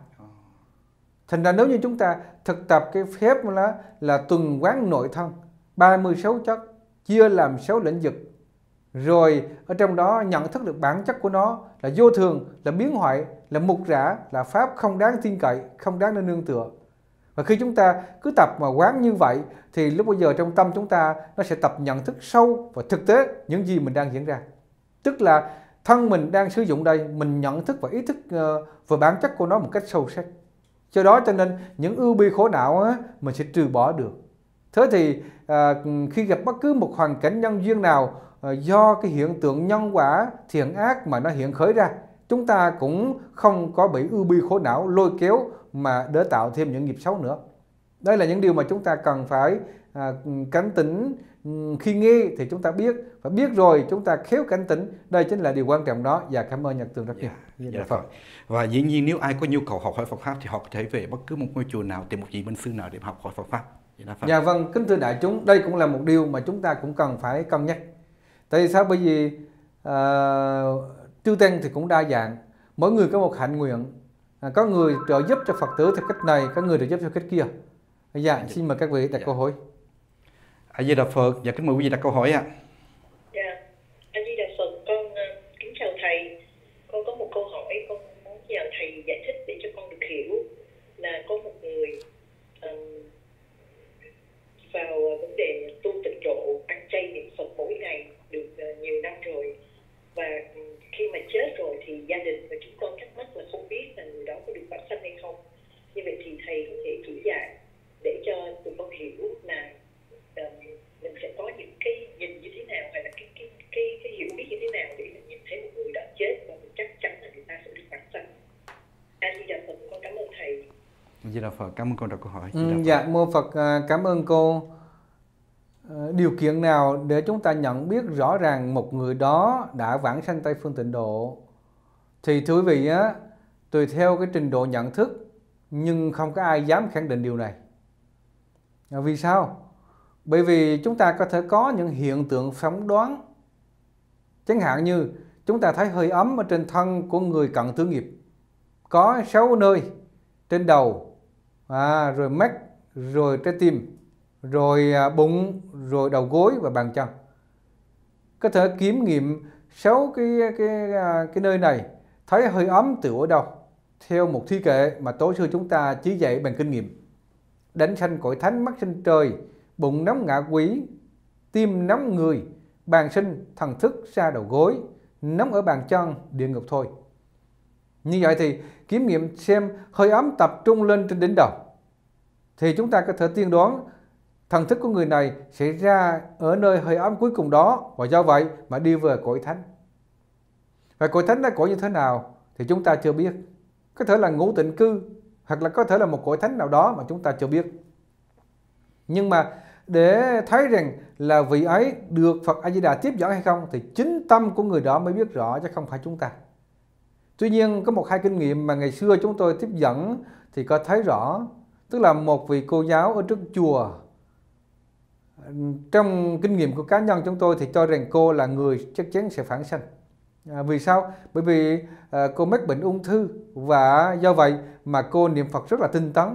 Thành ra nếu như chúng ta thực tập cái phép là là tuần quán nội thân, 36 chất chia làm sáu lĩnh vực rồi ở trong đó nhận thức được bản chất của nó là vô thường là biến hoại là mục rã là pháp không đáng tin cậy không đáng nên nương tựa và khi chúng ta cứ tập mà quán như vậy thì lúc bây giờ trong tâm chúng ta nó sẽ tập nhận thức sâu và thực tế những gì mình đang diễn ra tức là thân mình đang sử dụng đây mình nhận thức và ý thức ờ, về bản chất của nó một cách sâu sắc cho đó cho nên những ưu bi khổ não á, mình sẽ trừ bỏ được thế thì à, khi gặp bất cứ một hoàn cảnh nhân duyên nào à, do cái hiện tượng nhân quả thiện ác mà nó hiện khởi ra chúng ta cũng không có bị ưu bi khổ não lôi kéo mà để tạo thêm những nghiệp xấu nữa đây là những điều mà chúng ta cần phải à, cảnh tỉnh ừ, khi nghe thì chúng ta biết và biết rồi chúng ta khéo cảnh tỉnh đây chính là điều quan trọng đó và dạ, cảm ơn nhật tường rất dạ, nhiều yeah, yeah, Phật. và dĩ nhiên nếu ai có nhu cầu học hỏi Phật pháp thì họ có thể về bất cứ một ngôi chùa nào tìm một vị minh sư nào để học hỏi Phật pháp Dạ vâng, kính thưa đại chúng, đây cũng là một điều mà chúng ta cũng cần phải cân nhắc. Tại sao? Bởi vì uh, chư tăng thì cũng đa dạng, mỗi người có một hạnh nguyện. À, có người trợ giúp cho Phật tử theo cách này, có người trợ giúp theo cách kia. Dạ, dạ. xin mời các vị đặt dạ. câu hỏi. A Di Đà Phật, dạ kính mời quý vị đặt câu hỏi ạ. À. cảm ơn cô đọc câu hỏi. Ừ, dạ, mô Phật à, cảm ơn cô. Ờ, điều kiện nào để chúng ta nhận biết rõ ràng một người đó đã vãng sanh Tây Phương Tịnh Độ? Thì thưa quý vị, á, tùy theo cái trình độ nhận thức, nhưng không có ai dám khẳng định điều này. À, vì sao? Bởi vì chúng ta có thể có những hiện tượng phóng đoán. Chẳng hạn như chúng ta thấy hơi ấm ở trên thân của người cận tử nghiệp. Có sáu nơi trên đầu, à, rồi mách rồi trái tim rồi à, bụng rồi đầu gối và bàn chân có thể kiểm nghiệm sáu cái cái à, cái nơi này thấy hơi ấm từ ở đâu theo một thi kệ mà tổ sư chúng ta chỉ dạy bằng kinh nghiệm đánh sanh cõi thánh mắt sinh trời bụng nóng ngã quỷ tim nóng người bàn sinh thần thức xa đầu gối nóng ở bàn chân địa ngục thôi như vậy thì kiểm nghiệm xem hơi ấm tập trung lên trên đỉnh đầu. Thì chúng ta có thể tiên đoán thần thức của người này sẽ ra ở nơi hơi ấm cuối cùng đó và do vậy mà đi về cõi thánh. Và cõi thánh là cõi như thế nào thì chúng ta chưa biết. Có thể là ngũ tịnh cư hoặc là có thể là một cõi thánh nào đó mà chúng ta chưa biết. Nhưng mà để thấy rằng là vị ấy được Phật A Di Đà tiếp dẫn hay không thì chính tâm của người đó mới biết rõ chứ không phải chúng ta. Tuy nhiên có một hai kinh nghiệm mà ngày xưa chúng tôi tiếp dẫn thì có thấy rõ, tức là một vị cô giáo ở trước chùa trong kinh nghiệm của cá nhân chúng tôi thì cho rằng cô là người chắc chắn sẽ phản sanh. À, vì sao? Bởi vì à, cô mắc bệnh ung thư và do vậy mà cô niệm Phật rất là tinh tấn.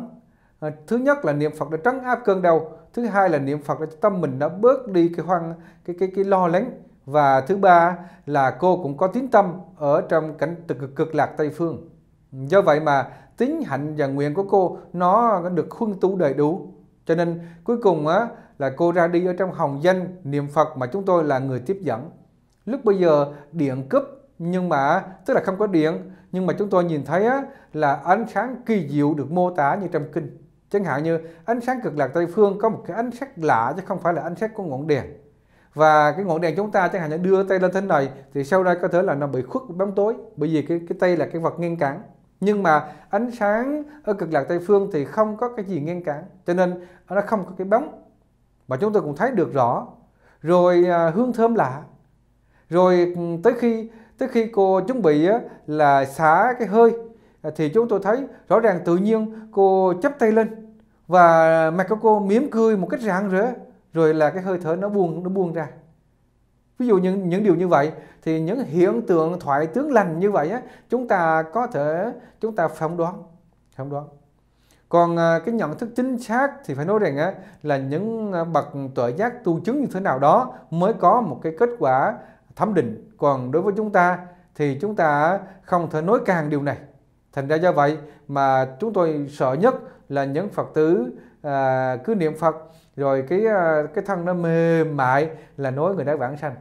À, thứ nhất là niệm Phật đã trấn áp cơn đau, thứ hai là niệm Phật đã tâm mình đã bớt đi cái hoang cái cái cái lo lắng và thứ ba là cô cũng có tín tâm ở trong cảnh cực, cực lạc Tây Phương. Do vậy mà tính hạnh và nguyện của cô nó được khuân tú đầy đủ. Cho nên cuối cùng á, là cô ra đi ở trong hồng danh niệm Phật mà chúng tôi là người tiếp dẫn. Lúc bây giờ điện cúp nhưng mà tức là không có điện nhưng mà chúng tôi nhìn thấy á, là ánh sáng kỳ diệu được mô tả như trong kinh. Chẳng hạn như ánh sáng cực lạc Tây Phương có một cái ánh sáng lạ chứ không phải là ánh sáng của ngọn đèn và cái ngọn đèn chúng ta chẳng hạn như đưa tay lên thế này thì sau đây có thể là nó bị khuất bóng tối bởi vì cái cái tay là cái vật ngăn cản nhưng mà ánh sáng ở cực lạc tây phương thì không có cái gì ngăn cản cho nên nó không có cái bóng mà chúng tôi cũng thấy được rõ rồi à, hương thơm lạ rồi ừ, tới khi tới khi cô chuẩn bị á, là xả cái hơi à, thì chúng tôi thấy rõ ràng tự nhiên cô chấp tay lên và mặt của cô mỉm cười một cách rạng rỡ rồi là cái hơi thở nó buông nó buông ra ví dụ những những điều như vậy thì những hiện tượng thoại tướng lành như vậy á, chúng ta có thể chúng ta phỏng đoán phỏng đoán còn à, cái nhận thức chính xác thì phải nói rằng á, là những à, bậc tuệ giác tu chứng như thế nào đó mới có một cái kết quả thẩm định còn đối với chúng ta thì chúng ta không thể nói càng điều này thành ra do vậy mà chúng tôi sợ nhất là những phật tử à, cứ niệm phật rồi cái à, cái thân nó mềm mại là nói người đã vãng sanh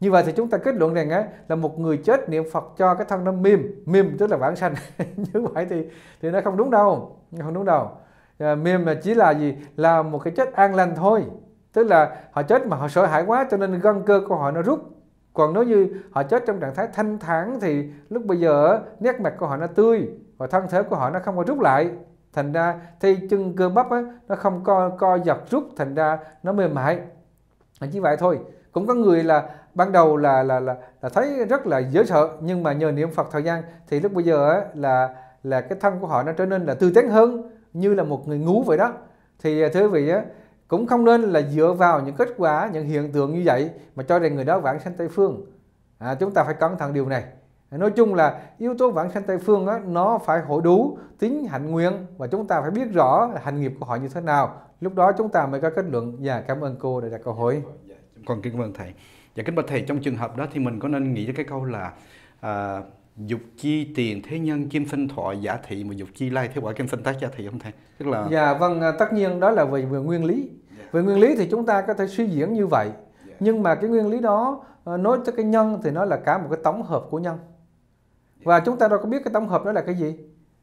như vậy thì chúng ta kết luận rằng á, là một người chết niệm Phật cho cái thân nó mềm mềm tức là vãng sanh <laughs> như vậy thì thì nó không đúng đâu không đúng đâu à, mềm là chỉ là gì là một cái chết an lành thôi tức là họ chết mà họ sợ hãi quá cho nên gân cơ của họ nó rút còn nếu như họ chết trong trạng thái thanh thản thì lúc bây giờ nét mặt của họ nó tươi và thân thể của họ nó không có rút lại thành ra thì chân cơ bắp ấy, nó không co co giật rút thành ra nó mềm mại chỉ vậy thôi cũng có người là ban đầu là là là, là thấy rất là dễ sợ nhưng mà nhờ niệm Phật thời gian thì lúc bây giờ ấy, là là cái thân của họ nó trở nên là tươi tắn hơn như là một người ngú vậy đó thì à, thưa quý vị ấy, cũng không nên là dựa vào những kết quả những hiện tượng như vậy mà cho rằng người đó vãng sanh tây phương à, chúng ta phải cẩn thận điều này nói chung là yếu tố vãng sanh tây phương đó, nó phải hội đủ tính hạnh nguyện và chúng ta phải biết rõ là hành nghiệp của họ như thế nào lúc đó chúng ta mới có kết luận và dạ, cảm ơn cô đã đặt câu hỏi dạ, dạ. con kính ơn thầy dạ kính bạch thầy trong trường hợp đó thì mình có nên nghĩ cái câu là à, dục chi tiền thế nhân kim sinh thọ giả thị mà dục chi lai thế quả kim sinh tác giả thị không thầy tức là dạ vâng à, tất nhiên đó là về, về nguyên lý dạ. về nguyên lý thì chúng ta có thể suy diễn như vậy dạ. nhưng mà cái nguyên lý đó à, nói tới cái nhân thì nó là cả một cái tổng hợp của nhân và chúng ta đâu có biết cái tổng hợp đó là cái gì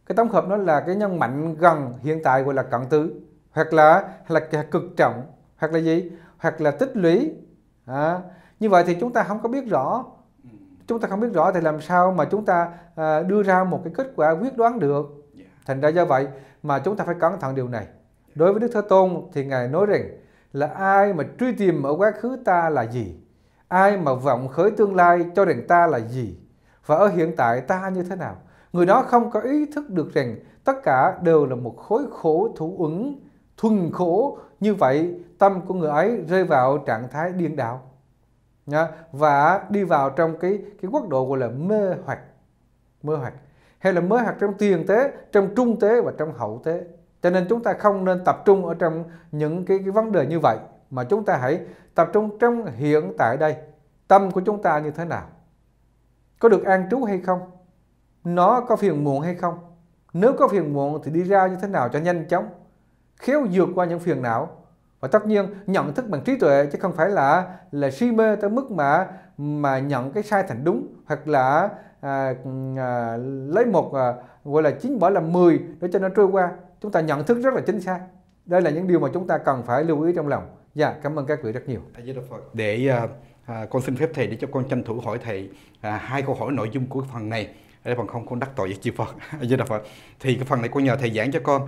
cái tổng hợp nó là cái nhân mạnh gần hiện tại gọi là cận tứ hoặc là là cực trọng hoặc là gì hoặc là tích lũy à, như vậy thì chúng ta không có biết rõ chúng ta không biết rõ thì làm sao mà chúng ta à, đưa ra một cái kết quả quyết đoán được dạ. thành ra do vậy mà chúng ta phải cẩn thận điều này đối với đức thế tôn thì ngài nói rằng là ai mà truy tìm ở quá khứ ta là gì ai mà vọng khởi tương lai cho rằng ta là gì và ở hiện tại ta như thế nào. Người đó không có ý thức được rằng tất cả đều là một khối khổ thủ ứng, thuần khổ. Như vậy, tâm của người ấy rơi vào trạng thái điên đạo. Và đi vào trong cái cái quốc độ gọi là mê hoặc. mơ hoặc. Hay là mơ hoặc trong tiền tế, trong trung tế và trong hậu tế. Cho nên chúng ta không nên tập trung ở trong những cái, cái vấn đề như vậy. Mà chúng ta hãy tập trung trong hiện tại đây. Tâm của chúng ta như thế nào? có được an trú hay không nó có phiền muộn hay không nếu có phiền muộn thì đi ra như thế nào cho nhanh chóng khéo vượt qua những phiền não và tất nhiên nhận thức bằng trí tuệ chứ không phải là là si mê tới mức mà mà nhận cái sai thành đúng hoặc là à, à, lấy một à, gọi là chín bỏ làm 10 để cho nó trôi qua chúng ta nhận thức rất là chính xác đây là những điều mà chúng ta cần phải lưu ý trong lòng dạ cảm ơn các vị rất nhiều để uh, à, con xin phép thầy để cho con tranh thủ hỏi thầy à, hai câu hỏi nội dung của phần này để bằng không con đắc tội với chư Phật với <laughs> Đạo Phật thì cái phần này con nhờ thầy giảng cho con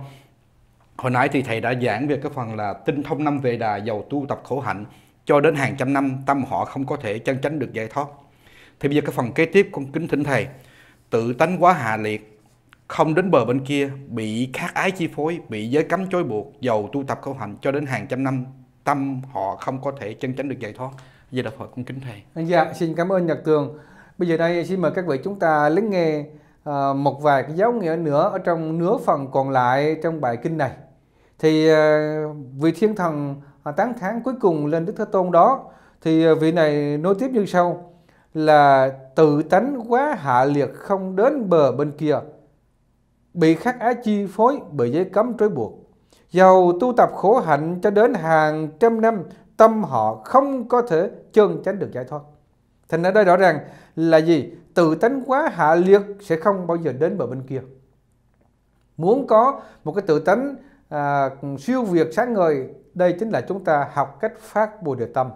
hồi nãy thì thầy đã giảng về cái phần là tinh thông năm về đà giàu tu tập khổ hạnh cho đến hàng trăm năm tâm họ không có thể chân chánh được giải thoát thì bây giờ cái phần kế tiếp con kính thỉnh thầy tự tánh quá hạ liệt không đến bờ bên kia bị khát ái chi phối bị giới cấm trói buộc giàu tu tập khổ hạnh cho đến hàng trăm năm tâm họ không có thể chân chánh được giải thoát giờ đọc hỏi cũng kính thầy dạ xin cảm ơn nhật tường bây giờ đây xin mời các vị chúng ta lắng nghe ờ, một vài cái giáo nghĩa nữa ở trong nửa phần còn lại trong bài kinh này thì ờ, vị thiên thần ờ, tán tháng cuối cùng lên đức thế tôn đó thì vị này nối tiếp như sau là tự tánh quá hạ liệt không đến bờ bên kia bị khắc á chi phối bởi giới cấm trói buộc giàu tu tập khổ hạnh cho đến hàng trăm năm tâm họ không có thể chân tránh được giải thoát thành ra đây rõ ràng là gì tự tánh quá hạ liệt sẽ không bao giờ đến bờ bên kia muốn có một cái tự tánh à, siêu việt sáng ngời đây chính là chúng ta học cách phát bồ đề tâm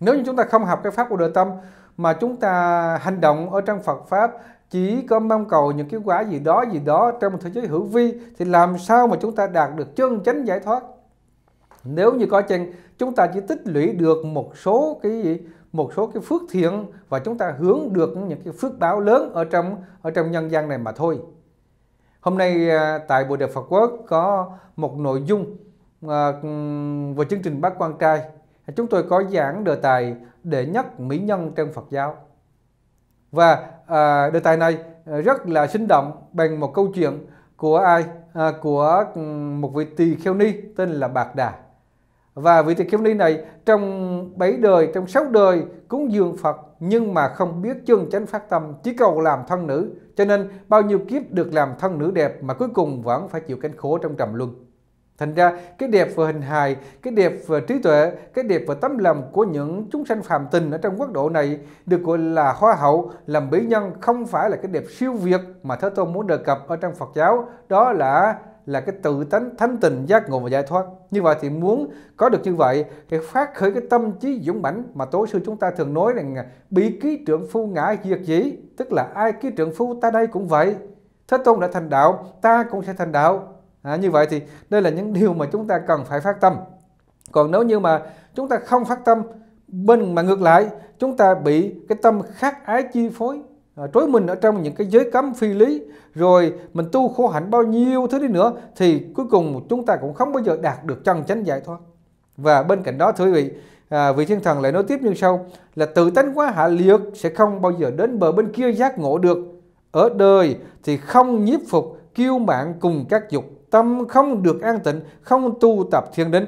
nếu như chúng ta không học cái pháp bồ đề tâm mà chúng ta hành động ở trong Phật pháp chỉ có mong cầu những cái quả gì đó gì đó trong một thế giới hữu vi thì làm sao mà chúng ta đạt được chân chánh giải thoát nếu như có chăng chúng ta chỉ tích lũy được một số cái gì một số cái phước thiện và chúng ta hướng được những cái phước báo lớn ở trong ở trong nhân gian này mà thôi hôm nay à, tại Bồ Đề Phật Quốc có một nội dung về à, chương trình bác quan trai chúng tôi có giảng đề tài để nhắc mỹ nhân trong Phật giáo và à, đề tài này rất là sinh động bằng một câu chuyện của ai à, của ừ, một vị tỳ kheo ni tên là Bạc Đà và vị tỳ kheo ni này trong bảy đời, trong sáu đời cúng dường Phật nhưng mà không biết chân chánh phát tâm, chỉ cầu làm thân nữ. Cho nên bao nhiêu kiếp được làm thân nữ đẹp mà cuối cùng vẫn phải chịu cánh khổ trong trầm luân. Thành ra cái đẹp về hình hài, cái đẹp về trí tuệ, cái đẹp về tấm lòng của những chúng sanh phàm tình ở trong quốc độ này được gọi là hoa hậu, làm mỹ nhân không phải là cái đẹp siêu việt mà Thế Tôn muốn đề cập ở trong Phật giáo, đó là là cái tự tánh thanh tịnh giác ngộ và giải thoát như vậy thì muốn có được như vậy thì phát khởi cái tâm trí dũng mãnh mà tổ sư chúng ta thường nói rằng bị ký trưởng phu ngã diệt dĩ tức là ai ký trưởng phu ta đây cũng vậy thế tôn đã thành đạo ta cũng sẽ thành đạo à, như vậy thì đây là những điều mà chúng ta cần phải phát tâm còn nếu như mà chúng ta không phát tâm bên mà ngược lại chúng ta bị cái tâm khác ái chi phối À, trối mình ở trong những cái giới cấm phi lý rồi mình tu khổ hạnh bao nhiêu thứ đi nữa thì cuối cùng chúng ta cũng không bao giờ đạt được chân chánh giải thoát và bên cạnh đó thưa quý vị à, vị thiên thần lại nói tiếp như sau là tự tánh quá hạ liệt sẽ không bao giờ đến bờ bên kia giác ngộ được ở đời thì không nhiếp phục kiêu mạng cùng các dục tâm không được an tịnh không tu tập thiền định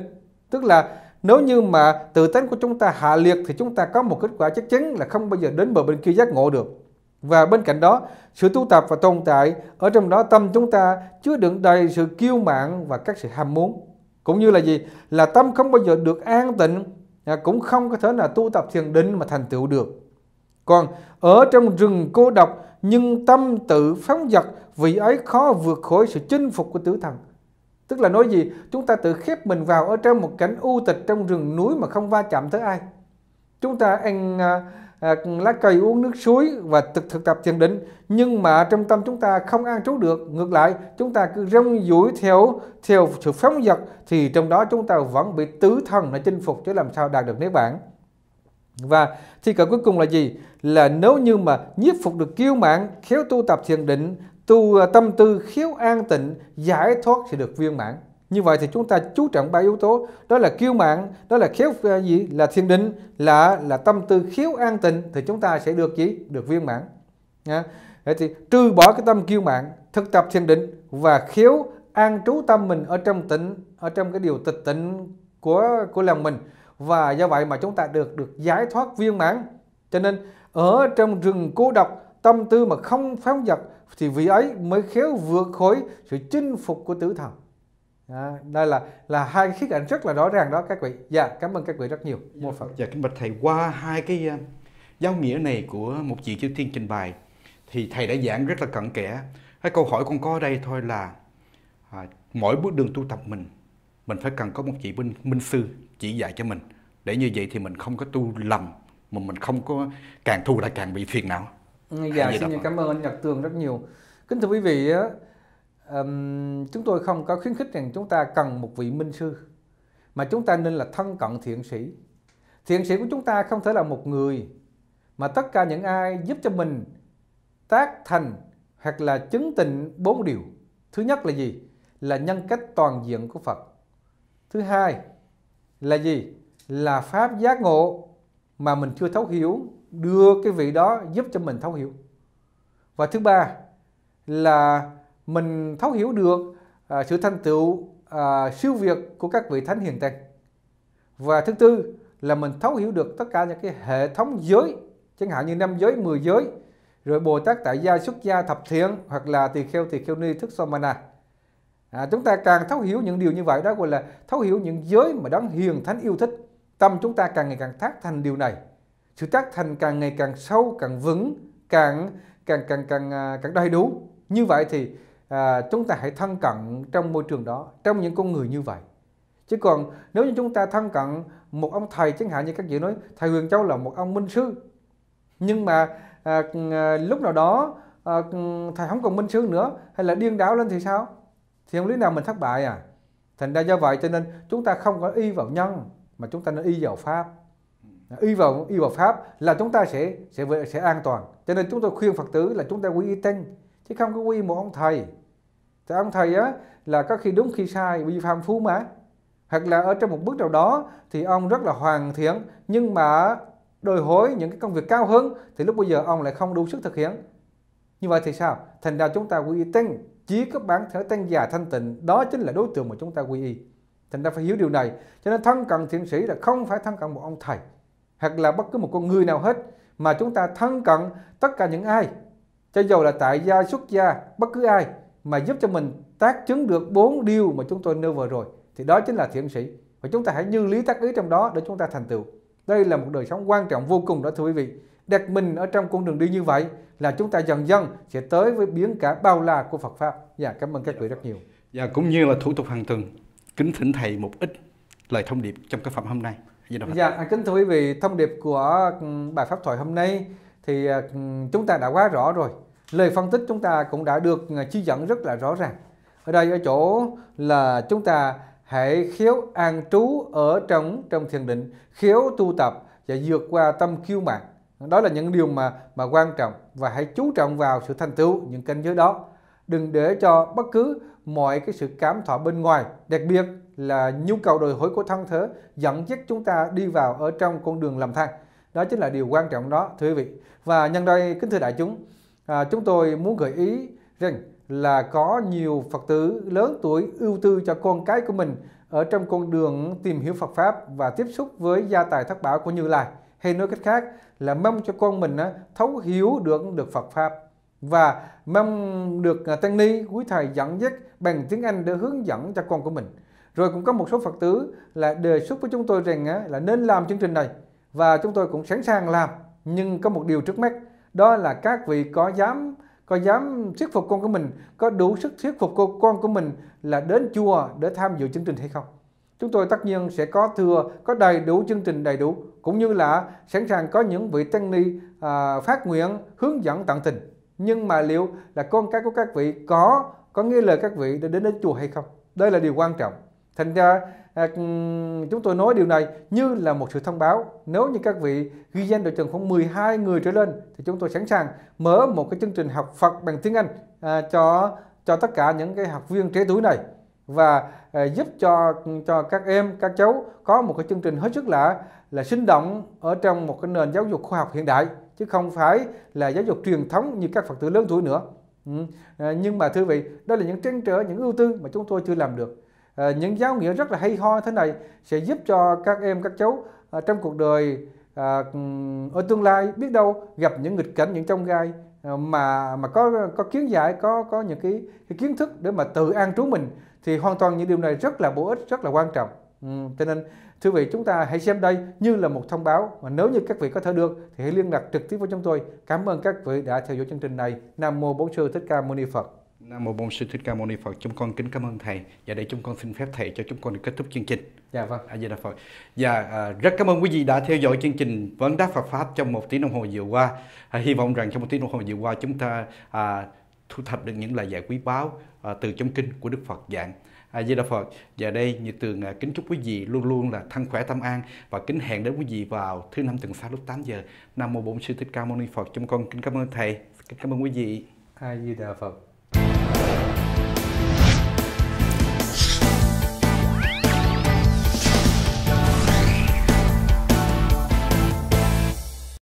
tức là nếu như mà tự tánh của chúng ta hạ liệt thì chúng ta có một kết quả chắc chắn là không bao giờ đến bờ bên kia giác ngộ được và bên cạnh đó, sự tu tập và tồn tại ở trong đó tâm chúng ta chứa đựng đầy sự kiêu mạn và các sự ham muốn. Cũng như là gì? Là tâm không bao giờ được an tịnh, à, cũng không có thể là tu tập thiền định mà thành tựu được. Còn ở trong rừng cô độc nhưng tâm tự phóng dật vì ấy khó vượt khỏi sự chinh phục của tử thần. Tức là nói gì? Chúng ta tự khép mình vào ở trong một cảnh u tịch trong rừng núi mà không va chạm tới ai. Chúng ta ăn uh, À, lá cây uống nước suối và thực thực tập thiền định nhưng mà trong tâm chúng ta không an trú được ngược lại chúng ta cứ rong duỗi theo theo sự phóng dật thì trong đó chúng ta vẫn bị tứ thần nó chinh phục chứ làm sao đạt được nếu bàn và thi cử cuối cùng là gì là nếu như mà nhiếp phục được kiêu mạng khéo tu tập thiền định tu à, tâm tư khiếu an tịnh giải thoát thì được viên mãn như vậy thì chúng ta chú trọng ba yếu tố đó là kiêu mạng đó là khiếu ờ, gì là thiền định là là tâm tư khiếu an tịnh thì chúng ta sẽ được gì được viên mãn nha Vậy thì trừ bỏ cái tâm kiêu mạng thực tập thiền định và khiếu an trú tâm mình ở trong tịnh ở trong cái điều tịch tịnh của của lòng mình và do vậy mà chúng ta được được giải thoát viên mãn cho nên ở trong rừng cô độc tâm tư mà không phóng dật thì vị ấy mới khéo vượt khỏi sự chinh phục của tử thần À, đây là là hai cái khía cạnh rất là rõ ràng đó các vị. Dạ, cảm ơn các vị rất nhiều. Dạ, Mô Phật. Dạ kính bạch thầy qua hai cái uh, giáo nghĩa này của một vị chư thiên trình bày thì thầy đã giảng rất là cặn kẽ. Cái câu hỏi con có ở đây thôi là à, mỗi bước đường tu tập mình mình phải cần có một vị minh minh sư chỉ dạy cho mình để như vậy thì mình không có tu lầm mà mình không có càng thu lại càng bị phiền não. Dạ, xin cảm ơn anh Nhật Tường rất nhiều. Kính thưa quý vị um, chúng tôi không có khuyến khích rằng chúng ta cần một vị minh sư mà chúng ta nên là thân cận thiện sĩ thiện sĩ của chúng ta không thể là một người mà tất cả những ai giúp cho mình tác thành hoặc là chứng tịnh bốn điều thứ nhất là gì là nhân cách toàn diện của phật thứ hai là gì là pháp giác ngộ mà mình chưa thấu hiểu đưa cái vị đó giúp cho mình thấu hiểu và thứ ba là mình thấu hiểu được à, sự thành tựu à, siêu việt của các vị thánh hiện tại và thứ tư là mình thấu hiểu được tất cả những cái hệ thống giới chẳng hạn như năm giới 10 giới rồi bồ tát tại gia xuất gia thập thiện hoặc là tỳ kheo tỳ kheo ni thức somana à, chúng ta càng thấu hiểu những điều như vậy đó gọi là thấu hiểu những giới mà đấng hiền thánh yêu thích tâm chúng ta càng ngày càng thác thành điều này sự tác thành càng ngày càng sâu càng vững càng càng càng càng à, càng đầy đủ như vậy thì à, chúng ta hãy thân cận trong môi trường đó trong những con người như vậy chứ còn nếu như chúng ta thân cận một ông thầy chẳng hạn như các vị nói thầy Huyền Châu là một ông minh sư nhưng mà à, à, lúc nào đó à, thầy không còn minh sư nữa hay là điên đảo lên thì sao thì không lý nào mình thất bại à thành ra do vậy cho nên chúng ta không có y vào nhân mà chúng ta nên y vào pháp y vào y vào pháp là chúng ta sẽ sẽ sẽ an toàn cho nên chúng tôi khuyên phật tử là chúng ta quý y tinh chứ không có quy một ông thầy thì ông thầy á là có khi đúng khi sai vi phạm phú mà hoặc là ở trong một bước nào đó thì ông rất là hoàn thiện nhưng mà đòi hỏi những cái công việc cao hơn thì lúc bây giờ ông lại không đủ sức thực hiện như vậy thì sao thành ra chúng ta quy y tăng chỉ có bản thể tăng già thanh tịnh đó chính là đối tượng mà chúng ta quy y thành ra phải hiểu điều này cho nên thân cận thiện sĩ là không phải thân cận một ông thầy hoặc là bất cứ một con người nào hết mà chúng ta thân cận tất cả những ai cho dù là tại gia, xuất gia, bất cứ ai mà giúp cho mình tác chứng được bốn điều mà chúng tôi nêu vừa rồi thì đó chính là thiện sĩ. Và chúng ta hãy như lý tác ý trong đó để chúng ta thành tựu. Đây là một đời sống quan trọng vô cùng đó thưa quý vị. Đặt mình ở trong con đường đi như vậy là chúng ta dần dần sẽ tới với biến cả bao la của Phật Pháp. Dạ, cảm ơn các quý rất nhiều. Dạ, cũng như là thủ tục hàng tuần, kính thỉnh Thầy một ít lời thông điệp trong cái phẩm hôm nay. Dạ, dạ kính thưa quý vị, thông điệp của ừ, bài Pháp thoại hôm nay thì à, chúng ta đã quá rõ rồi lời phân tích chúng ta cũng đã được à, chỉ dẫn rất là rõ ràng ở đây ở chỗ là chúng ta hãy khiếu an trú ở trong trong thiền định khiếu tu tập và vượt qua tâm kiêu mạn đó là những điều mà mà quan trọng và hãy chú trọng vào sự thành tựu những kênh giới đó đừng để cho bất cứ mọi cái sự cảm thọ bên ngoài đặc biệt là nhu cầu đòi hỏi của thân thế dẫn dắt chúng ta đi vào ở trong con đường làm thang đó chính là điều quan trọng đó thưa quý vị và nhân đây kính thưa đại chúng à, chúng tôi muốn gợi ý rằng là có nhiều phật tử lớn tuổi ưu tư cho con cái của mình ở trong con đường tìm hiểu Phật pháp và tiếp xúc với gia tài thất bảo của Như Lai hay nói cách khác là mong cho con mình à, thấu hiểu được được Phật pháp và mong được à, tăng ni quý thầy dẫn dắt bằng tiếng Anh để hướng dẫn cho con của mình. Rồi cũng có một số Phật tử là đề xuất với chúng tôi rằng à, là nên làm chương trình này và chúng tôi cũng sẵn sàng làm nhưng có một điều trước mắt đó là các vị có dám có dám thuyết phục con của mình có đủ sức thuyết phục cô con của mình là đến chùa để tham dự chương trình hay không chúng tôi tất nhiên sẽ có thừa có đầy đủ chương trình đầy đủ cũng như là sẵn sàng có những vị tăng ni à, phát nguyện hướng dẫn tận tình nhưng mà liệu là con cái của các vị có có nghe lời các vị để đến đến chùa hay không đây là điều quan trọng thành ra À, ừ, chúng tôi nói điều này như là một sự thông báo. Nếu như các vị ghi danh đội trưởng khoảng 12 người trở lên thì chúng tôi sẵn sàng mở một cái chương trình học Phật bằng tiếng Anh à, cho cho tất cả những cái học viên trẻ tuổi này và à, giúp cho cho các em các cháu có một cái chương trình hết sức là là sinh động ở trong một cái nền giáo dục khoa học hiện đại chứ không phải là giáo dục truyền thống như các Phật tử lớn tuổi nữa. Ừ. À, nhưng mà thưa vị, đó là những trăn trở, những ưu tư mà chúng tôi chưa làm được. Ờ, những giáo nghĩa rất là hay ho thế này sẽ giúp cho các em các cháu ờ, trong cuộc đời ờ, ở tương lai biết đâu gặp những nghịch cảnh những trong gai mà mà có có kiến giải có có những cái, cái kiến thức để mà tự an trú mình thì hoàn toàn những điều này rất là bổ ích rất là quan trọng ừ, cho nên thưa vị chúng ta hãy xem đây như là một thông báo và nếu như các vị có thể được thì hãy liên lạc trực tiếp với chúng tôi cảm ơn các vị đã theo dõi chương trình này nam mô bổn sư thích ca mâu ni phật Nam Mô Bổn Sư Thích Ca Mâu Ni Phật. Chúng con kính cảm ơn thầy và đây chúng con xin phép thầy cho chúng con kết thúc chương trình. Dạ vâng. A Di Đà Phật. Và dạ, à, rất cảm ơn quý vị đã theo dõi chương trình vấn đáp Phật pháp trong một tiếng đồng hồ vừa qua. À, hy vọng rằng trong một tiếng đồng hồ vừa qua chúng ta à, thu thập được những lời dạy quý báu à, từ trong kinh của Đức Phật dạng. A Di Đà Phật. Và đây như tường à, kính chúc quý vị luôn luôn là thân khỏe tâm an và kính hẹn đến quý vị vào thứ năm tuần sau lúc 8 giờ. Nam Mô Bổn Sư Thích Ca Mâu Ni Phật. Chúng con kính cảm ơn thầy. Kính cảm ơn quý vị. A Di Đà Phật.